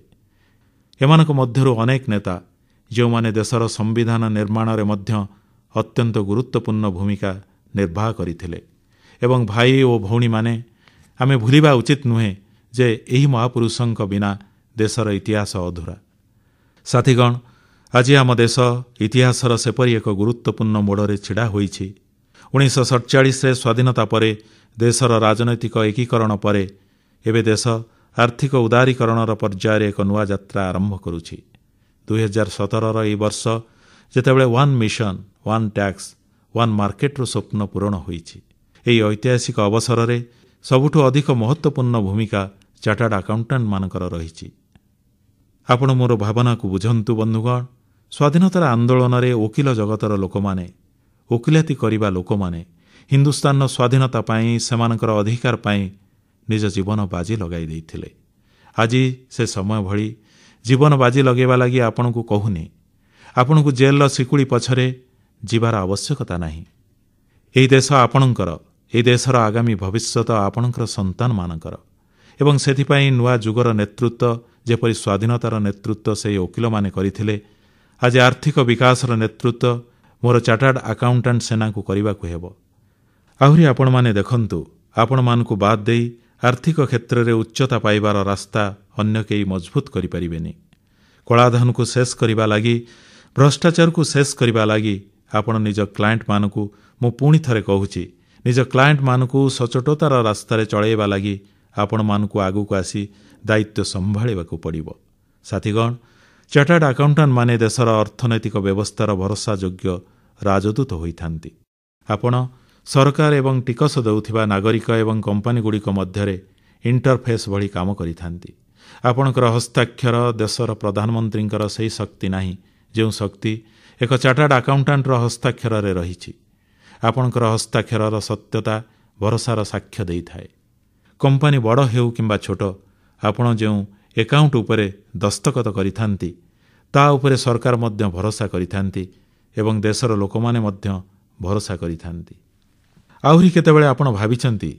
ଏମାନଙ୍କ ମଧ୍ୟରୁ ଅନେକ ନେତା ଯେଉଁମାନେ ଦେଶର ସମ୍ବିଧାନ ନିର୍ମାଣରେ ମଧ୍ୟ ଅତ୍ୟନ୍ତ ଗୁରୁତ୍ୱପୂର୍ଣ୍ଣ ଭୂମିକା ନିର୍ବାହ କରିଥିଲେ ଏବଂ ଭାଇ ଓ ଭଉଣୀମାନେ ଆମେ ଭୁଲିବା ଉଚିତ ନୁହେଁ ଯେ ଏହି ମହାପୁରୁଷଙ୍କ ବିନା ଦେଶର ଇତିହାସ ଅଧୁରା ସାଥିଗଣ ଆଜି ଆମ ଦେଶ ଇତିହାସର ସେପରି ଏକ ଗୁରୁତ୍ୱପୂର୍ଣ୍ଣ ମୋଡ଼ରେ ଛିଡ଼ା ହୋଇଛି ଉଣେଇଶହ ସତଚାଳିଶରେ ସ୍ୱାଧୀନତା ପରେ ଦେଶର ରାଜନୈତିକ ଏକୀକରଣ ପରେ ଏବେ ଦେଶ ଆର୍ଥିକ ଉଦାରୀକରଣର ପର୍ଯ୍ୟାୟରେ ଏକ ନୂଆ ଯାତ୍ରା ଆରମ୍ଭ କରୁଛି ଦୁଇହଜାର ସତରର ଏହି ବର୍ଷ ଯେତେବେଳେ one nation one tax one ମାର୍କେଟ୍ର ସ୍ୱପ୍ନ ପୂରଣ ହୋଇଛି ଏହି ଐତିହାସିକ ଅବସରରେ ସବୁଠୁ ଅଧିକ ମହତ୍ତ୍ୱପୂର୍ଣ୍ଣ ଭୂମିକା ଚାର୍ଟାର୍ଡ ଆକାଉଣ୍ଟାଣ୍ଟମାନଙ୍କର ରହିଛି ଆପଣ ମୋର ଭାବନାକୁ ବୁଝନ୍ତୁ ବନ୍ଧୁଗଣ ସ୍ୱାଧୀନତାର ଆନ୍ଦୋଳନରେ ଓକିଲ ଜଗତର ଲୋକମାନେ ଓକିଲାତି କରିବା ଲୋକମାନେ ହିନ୍ଦୁସ୍ତାନର ସ୍ୱାଧୀନତା ପାଇଁ ସେମାନଙ୍କର ଅଧିକାର ପାଇଁ ନିଜ ଜୀବନ ବାଜି ଲଗାଇ ଦେଇଥିଲେ ଆଜି ସେ ସମୟ ଭଳି ଜୀବନ ବାଜି ଲଗାଇବା ଲାଗି ଆପଣଙ୍କୁ କହୁନି ଆପଣଙ୍କୁ ଜେଲ୍ର ଶିକୁଳି ପଛରେ ଯିବାର ଆବଶ୍ୟକତା ନାହିଁ ଏହି ଦେଶ ଆପଣଙ୍କର ଏହି ଦେଶର ଆଗାମୀ ଭବିଷ୍ୟତ ଆପଣଙ୍କର ସନ୍ତାନମାନଙ୍କର ଏବଂ ସେଥିପାଇଁ ନୂଆ ଯୁଗର ନେତୃତ୍ୱ ଯେପରି ସ୍ୱାଧୀନତାର ନେତୃତ୍ୱ ସେହି ଓକିଲମାନେ କରିଥିଲେ ଆଜି ଆର୍ଥିକ ବିକାଶର ନେତୃତ୍ୱ ମୋର ଚାର୍ଟାର୍ଡ ଆକାଉଣ୍ଟାଣ୍ଟ ସେନାଙ୍କୁ କରିବାକୁ ହେବ ଆହୁରି ଆପଣମାନେ ଦେଖନ୍ତୁ ଆପଣମାନଙ୍କୁ ବାଦ୍ ଦେଇ ଆର୍ଥିକ କ୍ଷେତ୍ରରେ ଉଚ୍ଚତା ପାଇବାର ରାସ୍ତା ଅନ୍ୟ କେହି ମଜବୁତ କରିପାରିବେନି କଳାଧନକୁ ଶେଷ କରିବା ଲାଗି ଭ୍ରଷ୍ଟାଚାରକୁ ଶେଷ କରିବା ଲାଗି ଆପଣ ନିଜ କ୍ଲାଏଣ୍ଟମାନଙ୍କୁ ମୁଁ ପୁଣି ଥରେ କହୁଛି ନିଜ କ୍ଲାଏଣ୍ଟମାନଙ୍କୁ ସଚୋଟତାର ରାସ୍ତାରେ ଚଳାଇବା ଲାଗି ଆପଣମାନଙ୍କୁ ଆଗକୁ ଆସି ଦାୟିତ୍ୱ ସମ୍ଭାଳିବାକୁ ପଡ଼ିବ ସାଥିଗଣ ଚାର୍ଟାର୍ଡ ଆକାଉଣ୍ଟାଣ୍ଟମାନେ ଦେଶର ଅର୍ଥନୈତିକ ବ୍ୟବସ୍ଥାର ଭରସା ଯୋଗ୍ୟ ରାଜଦୂତ ହୋଇଥାନ୍ତି ଆପଣ ସରକାର ଏବଂ ଟିକସ ଦେଉଥିବା ନାଗରିକ ଏବଂ କମ୍ପାନୀଗୁଡ଼ିକ ମଧ୍ୟରେ ଇଣ୍ଟରଫେସ୍ ଭଳି କାମ କରିଥାନ୍ତି ଆପଣଙ୍କର ହସ୍ତାକ୍ଷର ଦେଶର ପ୍ରଧାନମନ୍ତ୍ରୀଙ୍କର ସେହି ଶକ୍ତି ନାହିଁ ଯେଉଁ ଶକ୍ତି ଏକ ଚାର୍ଟାର୍ଡ ଆକାଉଣ୍ଟାଣ୍ଟର ହସ୍ତାକ୍ଷରରେ ରହିଛି ଆପଣଙ୍କର ହସ୍ତାକ୍ଷରର ସତ୍ୟତା ଭରସାର ସାକ୍ଷ୍ୟ ଦେଇଥାଏ କମ୍ପାନୀ ବଡ଼ ହେଉ କିମ୍ବା ଛୋଟ ଆପଣ ଯେଉଁ ଏକାଉଣ୍ଟ ଉପରେ ଦସ୍ତଖତ କରିଥାନ୍ତି ତା ଉପରେ ସରକାର ମଧ୍ୟ ଭରସା କରିଥାନ୍ତି ଏବଂ ଦେଶର ଲୋକମାନେ ମଧ୍ୟ ଭରସା କରିଥାନ୍ତି ଆହୁରି କେତେବେଳେ ଆପଣ ଭାବିଛନ୍ତି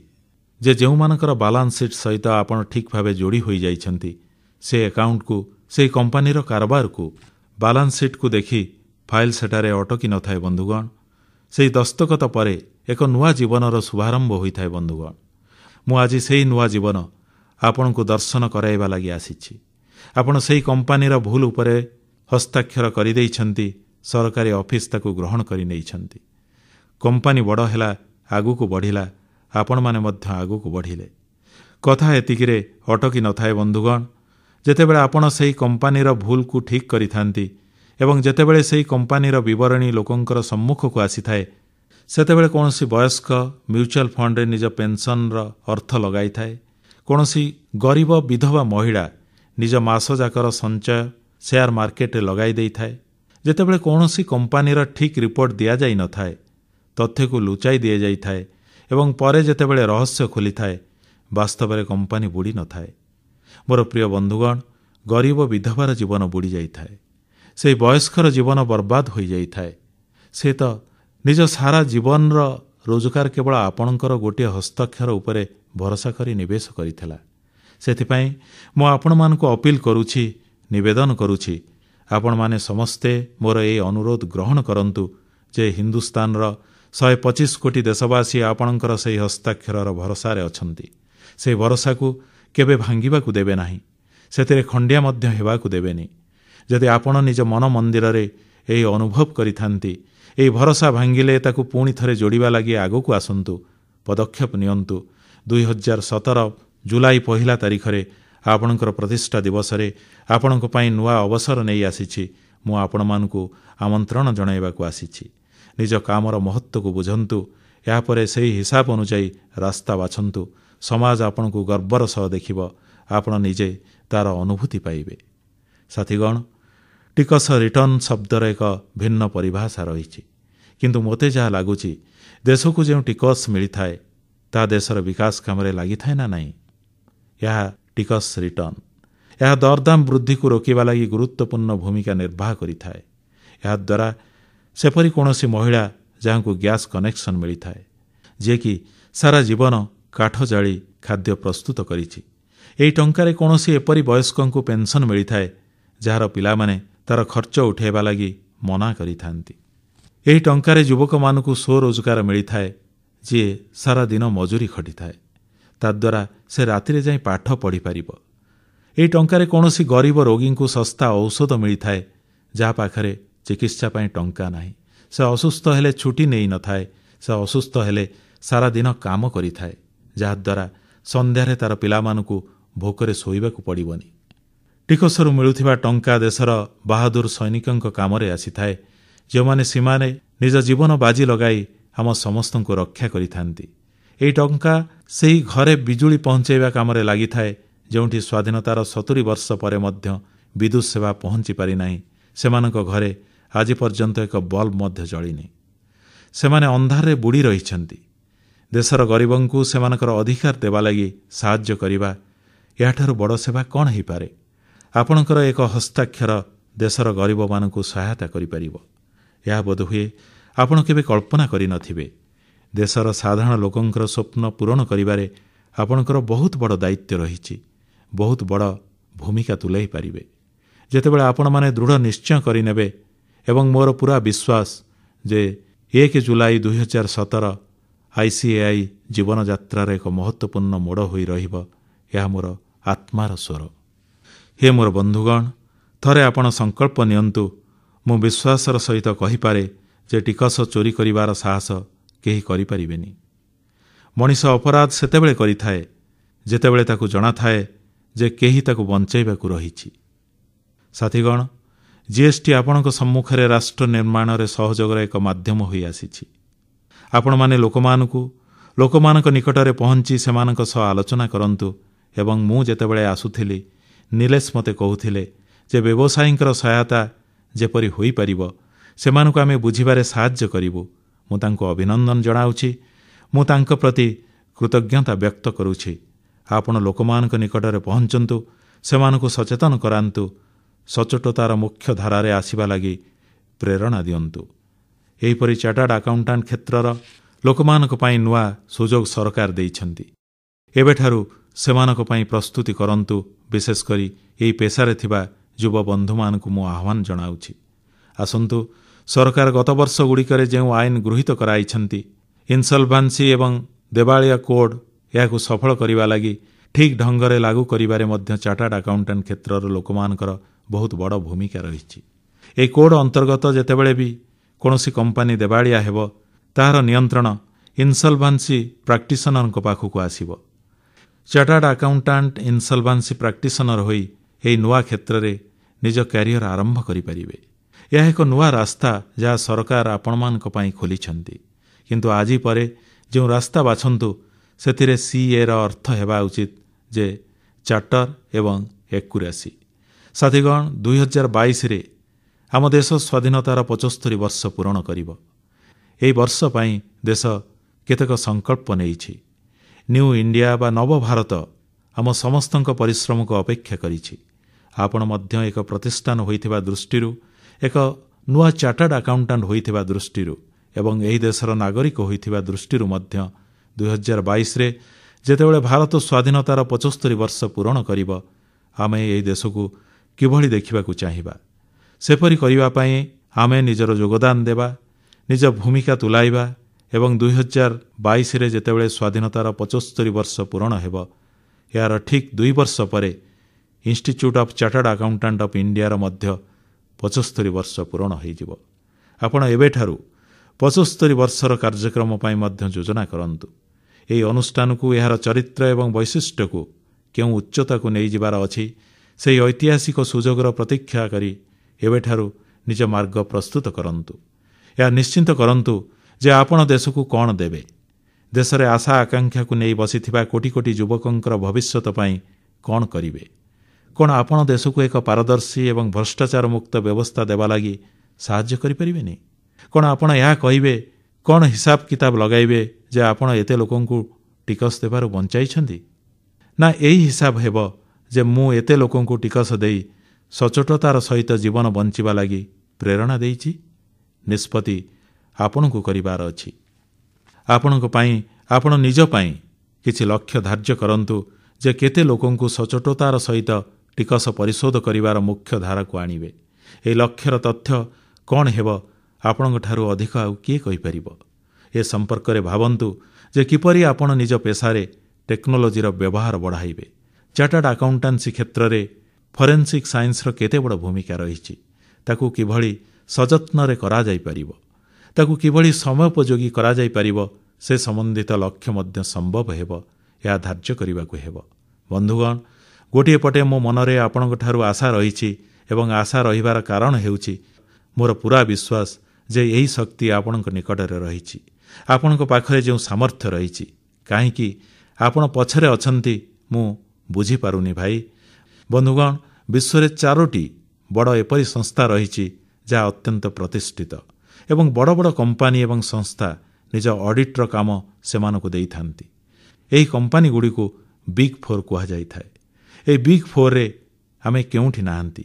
ଯେ ଯେଉଁମାନଙ୍କର ବାଲାନ୍ସ ସିଟ୍ ସହିତ ଆପଣ ଠିକ୍ ଭାବେ ଯୋଡ଼ି ହୋଇଯାଇଛନ୍ତି ସେ ଏକାଉଣ୍ଟକୁ ସେହି କମ୍ପାନୀର କାରବାରକୁ ବାଲାନ୍ସ ସିଟ୍କୁ ଦେଖି ଫାଇଲ୍ ସେଠାରେ ଅଟକି ନଥାଏ ବନ୍ଧୁଗଣ ସେହି ଦସ୍ତଖତ ପରେ ଏକ ନୂଆ ଜୀବନର ଶୁଭାରମ୍ଭ ହୋଇଥାଏ ବନ୍ଧୁଗଣ ମୁଁ ଆଜି ସେହି ନୂଆ ଜୀବନ ଆପଣଙ୍କୁ ଦର୍ଶନ କରାଇବା ଲାଗି ଆସିଛି ଆପଣ ସେହି କମ୍ପାନୀର ଭୁଲ ଉପରେ ହସ୍ତାକ୍ଷର କରିଦେଇଛନ୍ତି ସରକାରୀ ଅଫିସ୍ ତାକୁ ଗ୍ରହଣ କରି ନେଇଛନ୍ତି କମ୍ପାନୀ ବଡ଼ ହେଲା ଆଗକୁ ବଢ଼ିଲା ଆପଣମାନେ ମଧ୍ୟ ଆଗକୁ ବଢ଼ିଲେ କଥା ଏତିକିରେ ଅଟକି ନଥାଏ ବନ୍ଧୁଗଣ ଯେତେବେଳେ ଆପଣ ସେହି କମ୍ପାନୀର ଭୁଲକୁ ଠିକ୍ କରିଥାନ୍ତି ଏବଂ ଯେତେବେଳେ ସେହି କମ୍ପାନୀର ବିବରଣୀ ଲୋକଙ୍କର ସମ୍ମୁଖକୁ ଆସିଥାଏ ସେତେବେଳେ କୌଣସି ବୟସ୍କ ମ୍ୟୁଚୁଆଲ ଫଣ୍ଡରେ ନିଜ ପେନ୍ସନର ଅର୍ଥ ଲଗାଇଥାଏ କୌଣସି ଗରିବ ବିଧବା ମହିଳା ନିଜ ମାସଯାକର ସଞ୍ଚୟ ସେୟାର ମାର୍କେଟରେ ଲଗାଇ ଦେଇଥାଏ ଯେତେବେଳେ କୌଣସି କମ୍ପାନୀର ଠିକ୍ ରିପୋର୍ଟ ଦିଆଯାଇନଥାଏ ତଥ୍ୟକୁ ଲୁଚାଇ ଦିଆଯାଇଥାଏ ଏବଂ ପରେ ଯେତେବେଳେ ରହସ୍ୟ ଖୋଲିଥାଏ ବାସ୍ତବରେ କମ୍ପାନୀ ବୁଡ଼ିନଥାଏ ମୋର ପ୍ରିୟ ବନ୍ଧୁଗଣ ଗରିବ ବିଧବାର ଜୀବନ ବୁଡ଼ିଯାଇଥାଏ ସେହି ବୟସ୍କର ଜୀବନ ବର୍ବାଦ ହୋଇଯାଇଥାଏ ସେ ତ ନିଜ ସାରା ଜୀବନର ରୋଜଗାର କେବଳ ଆପଣଙ୍କର ଗୋଟିଏ ହସ୍ତାକ୍ଷର ଉପରେ ଭରସା କରି ନିବେଶ କରିଥିଲା ସେଥିପାଇଁ ମୁଁ ଆପଣମାନଙ୍କୁ ଅପିଲ କରୁଛି ନିବେଦନ କରୁଛି ଆପଣମାନେ ସମସ୍ତେ ମୋର ଏହି ଅନୁରୋଧ ଗ୍ରହଣ କରନ୍ତୁ ଯେ ହିନ୍ଦୁସ୍ତାନର ଶହେ ପଚିଶ କୋଟି ଦେଶବାସୀ ଆପଣଙ୍କର ସେହି ହସ୍ତାକ୍ଷରର ଭରସାରେ ଅଛନ୍ତି ସେହି ଭରସାକୁ କେବେ ଭାଙ୍ଗିବାକୁ ଦେବେ ନାହିଁ ସେଥିରେ ଖଣ୍ଡିଆ ମଧ୍ୟ ହେବାକୁ ଦେବେନି ଯଦି ଆପଣ ନିଜ ମନ ମନ୍ଦିରରେ ଏହି ଅନୁଭବ କରିଥାନ୍ତି ଏହି ଭରସା ଭାଙ୍ଗିଲେ ତାକୁ ପୁଣି ଥରେ ଯୋଡ଼ିବା ଲାଗି ଆଗକୁ ଆସନ୍ତୁ ପଦକ୍ଷେପ ନିଅନ୍ତୁ ଦୁଇ ହଜାର ସତର ଜୁଲାଇ ପହିଲା ତାରିଖରେ ଆପଣଙ୍କର ପ୍ରତିଷ୍ଠା ଦିବସରେ ଆପଣଙ୍କ ପାଇଁ ନୂଆ ଅବସର ନେଇ ଆସିଛି ମୁଁ ଆପଣମାନଙ୍କୁ ଆମନ୍ତ୍ରଣ ଜଣାଇବାକୁ ଆସିଛି ନିଜ କାମର ମହତ୍ତ୍ୱକୁ ବୁଝନ୍ତୁ ଏହାପରେ ସେହି ହିସାବ ଅନୁଯାୟୀ ରାସ୍ତା ବାଛନ୍ତୁ ସମାଜ ଆପଣଙ୍କୁ ଗର୍ବର ସହ ଦେଖିବ ଆପଣ ନିଜେ ତାର ଅନୁଭୂତି ପାଇବେ ସାଥିଗଣ ଟିକସ ରିଟର୍ଣ୍ଣ ଶବ୍ଦର ଏକ ଭିନ୍ନ ପରିଭାଷା ରହିଛି କିନ୍ତୁ ମୋତେ ଯାହା ଲାଗୁଛି ଦେଶକୁ ଯେଉଁ ଟିକସ ମିଳିଥାଏ ତାହା ଦେଶର ବିକାଶ କାମରେ ଲାଗିଥାଏ ନା ନାହିଁ ଏହା ଟିକସ ରିଟର୍ଣ୍ଣ ଏହା ଦରଦାମ ବୃଦ୍ଧିକୁ ରୋକିବା ଲାଗି ଗୁରୁତ୍ୱପୂର୍ଣ୍ଣ ଭୂମିକା ନିର୍ବାହ କରିଥାଏ ଏହାଦ୍ୱାରା ସେପରି କୌଣସି ମହିଳା ଯାହାଙ୍କୁ ଗ୍ୟାସ କନେକ୍ସନ୍ ମିଳିଥାଏ ଯିଏକି ସାରା ଜୀବନ କାଠ ଜାଳି ଖାଦ୍ୟ ପ୍ରସ୍ତୁତ କରିଛି ଏହି ଟଙ୍କାରେ କୌଣସି ଏପରି ବୟସ୍କଙ୍କୁ ପେନ୍ସନ୍ ମିଳିଥାଏ ଯାହାର ପିଲାମାନେ ତାର ଖର୍ଚ୍ଚ ଉଠାଇବା ଲାଗି ମନା କରିଥାନ୍ତି ଏହି ଟଙ୍କାରେ ଯୁବକମାନଙ୍କୁ ସ୍ୱରୋଜଗାର ମିଳିଥାଏ ଯିଏ ସାରାଦିନ ମଜୁରୀ ଖଟିଥାଏ ତାଦ୍ୱାରା ସେ ରାତିରେ ଯାଇ ପାଠ ପଢ଼ିପାରିବ ଏହି ଟଙ୍କାରେ କୌଣସି ଗରିବ ରୋଗୀଙ୍କୁ ଶସ୍ତା ଔଷଧ ମିଳିଥାଏ ଯାହା ପାଖରେ ଚିକିତ୍ସା ପାଇଁ ଟଙ୍କା ନାହିଁ ସେ ଅସୁସ୍ଥ ହେଲେ ଛୁଟି ନେଇନଥାଏ ସେ ଅସୁସ୍ଥ ହେଲେ ସାରାଦିନ କାମ କରିଥାଏ ଯାହାଦ୍ୱାରା ସନ୍ଧ୍ୟାରେ ତାର ପିଲାମାନଙ୍କୁ ଭୋକରେ ଶୋଇବାକୁ ପଡ଼ିବନି ଟିକସରୁ ମିଳୁଥିବା ଟଙ୍କା ଦେଶର ବାହାଦୁର ସୈନିକଙ୍କ କାମରେ ଆସିଥାଏ ଯେଉଁମାନେ ସେମାନେ ନିଜ ଜୀବନ ବାଜି ଲଗାଇ ଆମ ସମସ୍ତଙ୍କୁ ରକ୍ଷା କରିଥାନ୍ତି ଏହି ଟଙ୍କା ସେହି ଘରେ ବିଜୁଳି ପହଞ୍ଚାଇବା କାମରେ ଲାଗିଥାଏ ଯେଉଁଠି ସ୍ୱାଧୀନତାର ସତୁରି ବର୍ଷ ପରେ ମଧ୍ୟ ବିଦ୍ୟୁତ୍ ସେବା ପହଞ୍ଚି ପାରିନାହିଁ ସେମାନଙ୍କ ଘରେ ଆଜି ପର୍ଯ୍ୟନ୍ତ ଏକ ବଲ୍ବ ମଧ୍ୟ ଜଳିନି ସେମାନେ ଅନ୍ଧାରରେ ବୁଡ଼ି ରହିଛନ୍ତି ଦେଶର ଗରିବଙ୍କୁ ସେମାନଙ୍କର ଅଧିକାର ଦେବା ଲାଗି ସାହାଯ୍ୟ କରିବା ଏହାଠାରୁ ବଡ଼ ସେବା କ'ଣ ହୋଇପାରେ ଆପଣଙ୍କର ଏକ ହସ୍ତାକ୍ଷର ଦେଶର ଗରିବମାନଙ୍କୁ ସହାୟତା କରିପାରିବ ଏହା ବୋଧହୁଏ ଆପଣ କେବେ କଳ୍ପନା କରିନଥିବେ ଦେଶର ସାଧାରଣ ଲୋକଙ୍କର ସ୍ୱପ୍ନ ପୂରଣ କରିବାରେ ଆପଣଙ୍କର ବହୁତ ବଡ଼ ଦାୟିତ୍ୱ ରହିଛି ବହୁତ ବଡ଼ ଭୂମିକା ତୁଲାଇ ପାରିବେ ଯେତେବେଳେ ଆପଣମାନେ ଦୃଢ଼ ନିଶ୍ଚୟ କରିନେବେ ଏବଂ ମୋର ପୁରା ବିଶ୍ୱାସ ଯେ ଏକ ଜୁଲାଇ ଦୁଇହଜାର ସତର ଆଇସିଏଆଇ ଜୀବନଯାତ୍ରାର ଏକ ମହତ୍ୱପୂର୍ଣ୍ଣ ମୋଡ଼ ହୋଇ ରହିବ ଏହା ମୋର ଆତ୍ମାର ସ୍ୱର ହେ ମୋର ବନ୍ଧୁଗଣ ଥରେ ଆପଣ ସଂକଳ୍ପ ନିଅନ୍ତୁ ମୁଁ ବିଶ୍ୱାସର ସହିତ କହିପାରେ ଯେ ଟିକସ ଚୋରି କରିବାର ସାହସ କେହି କରିପାରିବେନି ମଣିଷ ଅପରାଧ ସେତେବେଳେ କରିଥାଏ ଯେତେବେଳେ ତାକୁ ଜଣାଥାଏ ଯେ କେହି ତାକୁ ବଞ୍ଚାଇବାକୁ ରହିଛି ସାଥିଗଣ ଜିଏସ୍ଟି ଆପଣଙ୍କ ସମ୍ମୁଖରେ ରାଷ୍ଟ୍ର ନିର୍ମାଣରେ ସହଯୋଗର ଏକ ମାଧ୍ୟମ ହୋଇଆସିଛି ଆପଣମାନେ ଲୋକମାନଙ୍କୁ ଲୋକମାନଙ୍କ ନିକଟରେ ପହଞ୍ଚି ସେମାନଙ୍କ ସହ ଆଲୋଚନା କରନ୍ତୁ ଏବଂ ମୁଁ ଯେତେବେଳେ ଆସୁଥିଲି ନିଲେଶ ମୋତେ କହୁଥିଲେ ଯେ ବ୍ୟବସାୟୀଙ୍କର ସହାୟତା ଯେପରି ହୋଇପାରିବ ସେମାନଙ୍କୁ ଆମେ ବୁଝିବାରେ ସାହାଯ୍ୟ କରିବୁ ମୁଁ ତାଙ୍କୁ ଅଭିନନ୍ଦନ ଜଣାଉଛି ମୁଁ ତାଙ୍କ ପ୍ରତି କୃତଜ୍ଞତା ବ୍ୟକ୍ତ କରୁଛି ଆପଣ ଲୋକମାନଙ୍କ ନିକଟରେ ପହଞ୍ଚନ୍ତୁ ସେମାନଙ୍କୁ ସଚେତନ କରାନ୍ତୁ ସଚୋଟତାର ମୁଖ୍ୟ ଧାରାରେ ଆସିବା ଲାଗି ପ୍ରେରଣା ଦିଅନ୍ତୁ ଏହିପରି ଚାଟାର୍ଡ଼ ଆକାଉଣ୍ଟାଣ୍ଟ କ୍ଷେତ୍ରର ଲୋକମାନଙ୍କ ପାଇଁ ନୂଆ ସୁଯୋଗ ସରକାର ଦେଇଛନ୍ତି ଏବେଠାରୁ ସେମାନଙ୍କ ପାଇଁ ପ୍ରସ୍ତୁତି କରନ୍ତୁ ବିଶେଷ କରି ଏହି ପେସାରେ ଥିବା ଯୁବବନ୍ଧୁମାନଙ୍କୁ ମୁଁ ଆହ୍ୱାନ ଜଣାଉଛି ଆସନ୍ତୁ ସରକାର ଗତବର୍ଷଗୁଡ଼ିକରେ ଯେଉଁ ଆଇନ ଗୃହୀତ କରାଇଛନ୍ତି ଇନ୍ସଲଭାନ୍ସି ଏବଂ ଦେବାଳିଆ କୋଡ଼ ଏହାକୁ ସଫଳ କରିବା ଲାଗି ଠିକ୍ ଢଙ୍ଗରେ ଲାଗୁ କରିବାରେ ମଧ୍ୟ ଚାର୍ଟାର୍ଡ ଆକାଉଣ୍ଟାଣ୍ଟ କ୍ଷେତ୍ରର ଲୋକମାନଙ୍କର ବହୁତ ବଡ଼ ଭୂମିକା ରହିଛି ଏହି କୋଡ୍ ଅନ୍ତର୍ଗତ ଯେତେବେଳେ ବି କୌଣସି କମ୍ପାନୀ ଦେବାଳିଆ ହେବ ତାହାର ନିୟନ୍ତ୍ରଣ ଇନ୍ସଲଭାନ୍ସି ପ୍ରାକ୍ଟିସନରଙ୍କ ପାଖକୁ ଆସିବ ଚାର୍ଟାର୍ଡ ଆକାଉଣ୍ଟାଣ୍ଟ ଇନ୍ସଲ୍ଭାନ୍ସି ପ୍ରାକ୍ଟିସନର ହୋଇ ଏହି ନୂଆ କ୍ଷେତ୍ରରେ ନିଜ କ୍ୟାରିୟର ଆରମ୍ଭ କରିପାରିବେ ଏହା ଏକ ନୂଆ ରାସ୍ତା ଯାହା ସରକାର ଆପଣମାନଙ୍କ ପାଇଁ ଖୋଲିଛନ୍ତି କିନ୍ତୁ ଆଜି ପରେ ଯେଉଁ ରାସ୍ତା ବାଛନ୍ତୁ ସେଥିରେ ସିଏର ଅର୍ଥ ହେବା ଉଚିତ ଯେ ଚାର୍ଟର ଏବଂ ଏକୁରାସି ସାଥିଗଣ ଦୁଇହଜାର ବାଇଶରେ ଆମ ଦେଶ ସ୍ୱାଧୀନତାର ପଚସ୍ତରୀ ବର୍ଷ ପୂରଣ କରିବ ଏହି ବର୍ଷ ପାଇଁ ଦେଶ କେତେକ ସଂକଳ୍ପ ନେଇଛି ନ୍ୟୁ ଇଣ୍ଡିଆ ବା ନବଭାରତ ଆମ ସମସ୍ତଙ୍କ ପରିଶ୍ରମକୁ ଅପେକ୍ଷା କରିଛି ଆପଣ ମଧ୍ୟ ଏକ ପ୍ରତିଷ୍ଠାନ ହୋଇଥିବା ଦୃଷ୍ଟିରୁ ଏକ ନୂଆ ଚାର୍ଟାର୍ଡ ଆକାଉଣ୍ଟାଣ୍ଟ ହୋଇଥିବା ଦୃଷ୍ଟିରୁ ଏବଂ ଏହି ଦେଶର ନାଗରିକ ହୋଇଥିବା ଦୃଷ୍ଟିରୁ ମଧ୍ୟ ଦୁଇହଜାର ବାଇଶରେ ଯେତେବେଳେ ଭାରତ ସ୍ୱାଧୀନତାର ପଞ୍ଚସ୍ତରୀ ବର୍ଷ ପୂରଣ କରିବ ଆମେ ଏହି ଦେଶକୁ କିଭଳି ଦେଖିବାକୁ ଚାହିଁବା ସେପରି କରିବା ପାଇଁ ଆମେ ନିଜର ଯୋଗଦାନ ଦେବା ନିଜ ଭୂମିକା ତୁଲାଇବା ଏବଂ ଦୁଇ ହଜାର ବାଇଶରେ ଯେତେବେଳେ ସ୍ୱାଧୀନତାର ପଞ୍ଚସ୍ତରୀ ବର୍ଷ ପୂରଣ ହେବ ଏହାର ଠିକ୍ ଦୁଇ ବର୍ଷ ପରେ institute of chartered accountant of ଇଣ୍ଡିଆର ମଧ୍ୟ ପଞ୍ଚସ୍ତରୀ ବର୍ଷ ପୂରଣ ହୋଇଯିବ ଆପଣ ଏବେଠାରୁ ପଞ୍ଚସ୍ତରୀ ବର୍ଷର କାର୍ଯ୍ୟକ୍ରମ ପାଇଁ ମଧ୍ୟ ଯୋଜନା କରନ୍ତୁ ଏହି ଅନୁଷ୍ଠାନକୁ ଏହାର ଚରିତ୍ର ଏବଂ ବୈଶିଷ୍ଟ୍ୟକୁ କେଉଁ ଉଚ୍ଚତାକୁ ନେଇଯିବାର ଅଛି ସେହି ଐତିହାସିକ ସୁଯୋଗର ପ୍ରତୀକ୍ଷା କରି ଏବେଠାରୁ ନିଜ ମାର୍ଗ ପ୍ରସ୍ତୁତ କରନ୍ତୁ ଏହା ନିଶ୍ଚିନ୍ତ କରନ୍ତୁ ଯେ ଆପଣ ଦେଶକୁ କ'ଣ ଦେବେ ଦେଶରେ ଆଶା ଆକାଂକ୍ଷାକୁ ନେଇ ବସିଥିବା କୋଟି କୋଟି ଯୁବକଙ୍କର ଭବିଷ୍ୟତ ପାଇଁ କ'ଣ କରିବେ କ'ଣ ଆପଣ ଦେଶକୁ ଏକ ପାରଦର୍ଶୀ ଏବଂ ଭ୍ରଷ୍ଟାଚାର ମୁକ୍ତ ବ୍ୟବସ୍ଥା ଦେବା ଲାଗି ସାହାଯ୍ୟ କରିପାରିବେନି କ'ଣ ଆପଣ ଏହା କହିବେ କ'ଣ ହିସାବ କିତାବ ଲଗାଇବେ ଯେ ଆପଣ ଏତେ ଲୋକଙ୍କୁ ଟିକସ ଦେବାରୁ ବଞ୍ଚାଇଛନ୍ତି ନା ଏହି ହିସାବ ହେବ ଯେ ମୁଁ ଏତେ ଲୋକଙ୍କୁ ଟିକସ ଦେଇ ସଚୋଟତାର ସହିତ ଜୀବନ ବଞ୍ଚିବା ଲାଗି ପ୍ରେରଣା ଦେଇଛି ନିଷ୍ପତ୍ତି ଆପଣଙ୍କୁ କରିବାର ଅଛି ଆପଣଙ୍କ ପାଇଁ ଆପଣ ନିଜ ପାଇଁ କିଛି ଲକ୍ଷ୍ୟ ଧାର୍ଯ୍ୟ କରନ୍ତୁ ଯେ କେତେ ଲୋକଙ୍କୁ ସଚୋଟତାର ସହିତ ଟିକସ ପରିଶୋଧ କରିବାର ମୁଖ୍ୟ ଧାରାକୁ ଆଣିବେ ଏହି ଲକ୍ଷ୍ୟର ତଥ୍ୟ କ'ଣ ହେବ ଆପଣଙ୍କଠାରୁ ଅଧିକ ଆଉ କିଏ କହିପାରିବ ଏ ସମ୍ପର୍କରେ ଭାବନ୍ତୁ ଯେ କିପରି ଆପଣ ନିଜ ପେସାରେ ଟେକ୍ନୋଲୋଜିର ବ୍ୟବହାର ବଢ଼ାଇବେ ଚାର୍ଟାର୍ଡ ଆକାଉଣ୍ଟାନ୍ସି କ୍ଷେତ୍ରରେ ଫରେନ୍ସିକ୍ ସାଇନ୍ସର କେତେ ବଡ଼ ଭୂମିକା ରହିଛି ତାକୁ କିଭଳି ସଯତ୍ନରେ କରାଯାଇପାରିବ ତାକୁ କିଭଳି ସମୟୋପଯୋଗୀ କରାଯାଇପାରିବ ସେ ସମ୍ବନ୍ଧିତ ଲକ୍ଷ୍ୟ ମଧ୍ୟ ସମ୍ଭବ ହେବ ଏହା ଧାର୍ଯ୍ୟ କରିବାକୁ ହେବ ବନ୍ଧୁଗଣ ଗୋଟିଏ ପଟେ ମୋ ମନରେ ଆପଣଙ୍କଠାରୁ ଆଶା ରହିଛି ଏବଂ ଆଶା ରହିବାର କାରଣ ହେଉଛି ମୋର ପୂରା ବିଶ୍ୱାସ ଯେ ଏହି ଶକ୍ତି ଆପଣଙ୍କ ନିକଟରେ ରହିଛି ଆପଣଙ୍କ ପାଖରେ ଯେଉଁ ସାମର୍ଥ୍ୟ ରହିଛି କାହିଁକି ଆପଣ ପଛରେ ଅଛନ୍ତି ମୁଁ ବୁଝିପାରୁନି ଭାଇ ବନ୍ଧୁଗଣ ବିଶ୍ୱରେ ଚାରୋଟି ବଡ଼ ଏପରି ସଂସ୍ଥା ରହିଛି ଯାହା ଅତ୍ୟନ୍ତ ପ୍ରତିଷ୍ଠିତ ଏବଂ ବଡ଼ ବଡ଼ କମ୍ପାନୀ ଏବଂ ସଂସ୍ଥା ନିଜ ଅଡିଟ୍ର କାମ ସେମାନଙ୍କୁ ଦେଇଥାନ୍ତି ଏହି କମ୍ପାନୀଗୁଡ଼ିକୁ ବିଗ୍ ଫୋର୍ କୁହାଯାଇଥାଏ ଏହି ବିଗ୍ ଫୋର୍ରେ ଆମେ କେଉଁଠି ନାହାନ୍ତି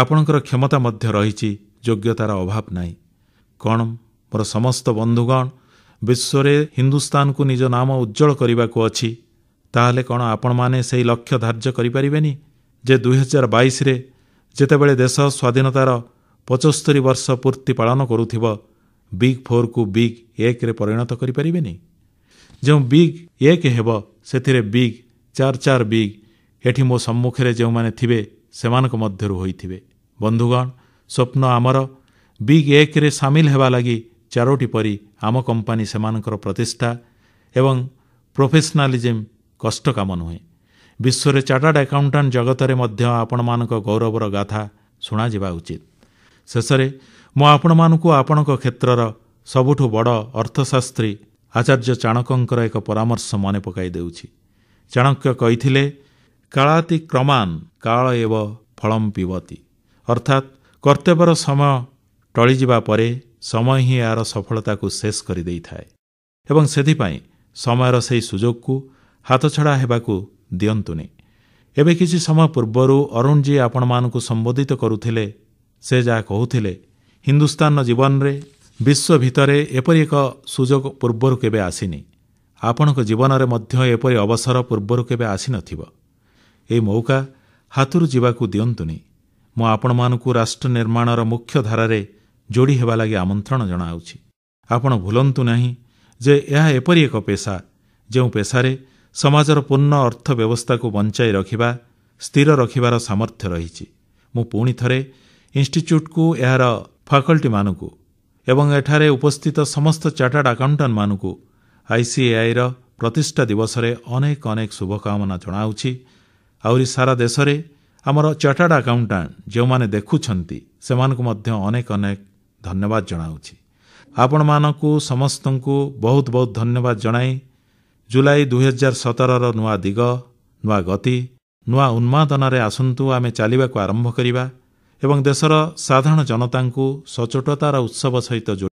ଆପଣଙ୍କର କ୍ଷମତା ମଧ୍ୟ ରହିଛି ଯୋଗ୍ୟତାର ଅଭାବ ନାହିଁ କ'ଣ ମୋର ସମସ୍ତ ବନ୍ଧୁଗଣ ବିଶ୍ୱରେ ହିନ୍ଦୁସ୍ତାନକୁ ନିଜ ନାମ ଉଜ୍ଜଳ କରିବାକୁ ଅଛି ତାହେଲେ କ'ଣ ଆପଣମାନେ ସେହି ଲକ୍ଷ୍ୟ ଧାର୍ଯ୍ୟ କରିପାରିବେନି ଯେ ଦୁଇହଜାର ବାଇଶରେ ଯେତେବେଳେ ଦେଶ ସ୍ୱାଧୀନତାର ପଚସ୍ତରୀ ବର୍ଷ ପୂର୍ତ୍ତି ପାଳନ କରୁଥିବ ବିଗ୍ ଫୋର୍କୁ ବିଗ୍ ଏକରେ ପରିଣତ କରିପାରିବେନି ଯେଉଁ ବିଗ୍ ଏକ ହେବ ସେଥିରେ ବିଗ୍ ଚାର ଚାର ବିଗ୍ ଏଠି ମୋ ସମ୍ମୁଖରେ ଯେଉଁମାନେ ଥିବେ ସେମାନଙ୍କ ମଧ୍ୟରୁ ହୋଇଥିବେ ବନ୍ଧୁଗଣ ସ୍ୱପ୍ନ ଆମର ବିଗ୍ ଏକରେ ସାମିଲ ହେବା ଲାଗି ଚାରୋଟି ପରି ଆମ କମ୍ପାନୀ ସେମାନଙ୍କର ପ୍ରତିଷ୍ଠା ଏବଂ ପ୍ରଫେସନାଲିଜିମ୍ କଷ୍ଟ କାମ ନୁହେଁ ବିଶ୍ୱରେ ଚାର୍ଟାର୍ଡ ଆକାଉଣ୍ଟାଣ୍ଟ ଜଗତରେ ମଧ୍ୟ ଆପଣମାନଙ୍କ ଗୌରବର ଗାଥା ଶୁଣାଯିବା ଉଚିତ ଶେଷରେ ମୁଁ ଆପଣମାନଙ୍କୁ ଆପଣଙ୍କ କ୍ଷେତ୍ରର ସବୁଠୁ ବଡ଼ ଅର୍ଥଶାସ୍ତ୍ରୀ ଆଚାର୍ଯ୍ୟ ଚାଣକ୍ୟଙ୍କର ଏକ ପରାମର୍ଶ ମନେ ପକାଇ ଦେଉଛି ଚାଣକ୍ୟ କହିଥିଲେ କାଳାତି କ୍ରମାନ୍ କାଳ ଏବ ଫଳମ୍ ପିବତି ଅର୍ଥାତ୍ କର୍ତ୍ତବ୍ୟର ସମୟ ଟଳିଯିବା ପରେ ସମୟ ହିଁ ଏହାର ସଫଳତାକୁ ଶେଷ କରିଦେଇଥାଏ ଏବଂ ସେଥିପାଇଁ ସମୟର ସେହି ସୁଯୋଗକୁ ହାତଛଡ଼ା ହେବାକୁ ଦିଅନ୍ତୁନି ଏବେ କିଛି ସମୟ ପୂର୍ବରୁ ଅରୁଣ ଜୀ ଆପଣମାନଙ୍କୁ ସମ୍ବୋଧିତ କରୁଥିଲେ ସେ ଯାହା କହୁଥିଲେ ହିନ୍ଦୁସ୍ତାନର ଜୀବନରେ ବିଶ୍ୱ ଭିତରେ ଏପରି ଏକ ସୁଯୋଗ ପୂର୍ବରୁ କେବେ ଆସିନି ଆପଣଙ୍କ ଜୀବନରେ ମଧ୍ୟ ଏପରି ଅବସର ପୂର୍ବରୁ କେବେ ଆସିନଥିବ ଏହି ମୌକା ହାତରୁ ଯିବାକୁ ଦିଅନ୍ତୁନି ମୁଁ ଆପଣମାନଙ୍କୁ ରାଷ୍ଟ୍ର ନିର୍ମାଣର ମୁଖ୍ୟ ଧାରାରେ ଯୋଡ଼ି ହେବା ଲାଗି ଆମନ୍ତ୍ରଣ ଜଣାଉଛି ଆପଣ ଭୁଲନ୍ତୁ ନାହିଁ ଯେ ଏହା ଏପରି ଏକ ପେସା ଯେଉଁ ପେସାରେ ସମାଜର ପୂର୍ଣ୍ଣ ଅର୍ଥ ବ୍ୟବସ୍ଥାକୁ ବଞ୍ଚାଇ ରଖିବା ସ୍ଥିର ରଖିବାର ସାମର୍ଥ୍ୟ ରହିଛି ମୁଁ ପୁଣି ଥରେ ଇନଷ୍ଟିଚ୍ୟୁଟକୁ ଏହାର ଫାକଲ୍ଟିମାନଙ୍କୁ ଏବଂ ଏଠାରେ ଉପସ୍ଥିତ ସମସ୍ତ ଚାର୍ଟାର୍ଡ ଆକାଉଣ୍ଟାଣ୍ଟମାନଙ୍କୁ ଆଇର ପ୍ରତିଷ୍ଠା ଦିବସରେ ଅନେକ ଅନେକ ଶୁଭକାମନା ଜଣାଉଛି ଆହୁରି ସାରା ଦେଶରେ ଆମର ଚାର୍ଟାର୍ଡ ଆକାଉଣ୍ଟାଣ୍ଟ ଯେଉଁମାନେ ଦେଖୁଛନ୍ତି ସେମାନଙ୍କୁ ମଧ୍ୟ ଅନେକ ଅନେକ ଧନ୍ୟବାଦ ଜଣାଉଛି ଆପଣମାନଙ୍କୁ ସମସ୍ତଙ୍କୁ ବହୁତ ବହୁତ ଧନ୍ୟବାଦ ଜଣାଇ ଜୁଲାଇ ଦୁଇହଜାର ସତରର ନୂଆ ଦିଗ ନୂଆ ଗତି ନୂଆ ଉନ୍ମାଦନାରେ ଆସନ୍ତୁ ଆମେ ଚାଲିବାକୁ ଆରମ୍ଭ କରିବା ଏବଂ ଦେଶର ସାଧାରଣ ଜନତାଙ୍କୁ ସଚୋଟତାର ଉତ୍ସବ ସହିତ ଯୋଡ଼ିଦେଲେ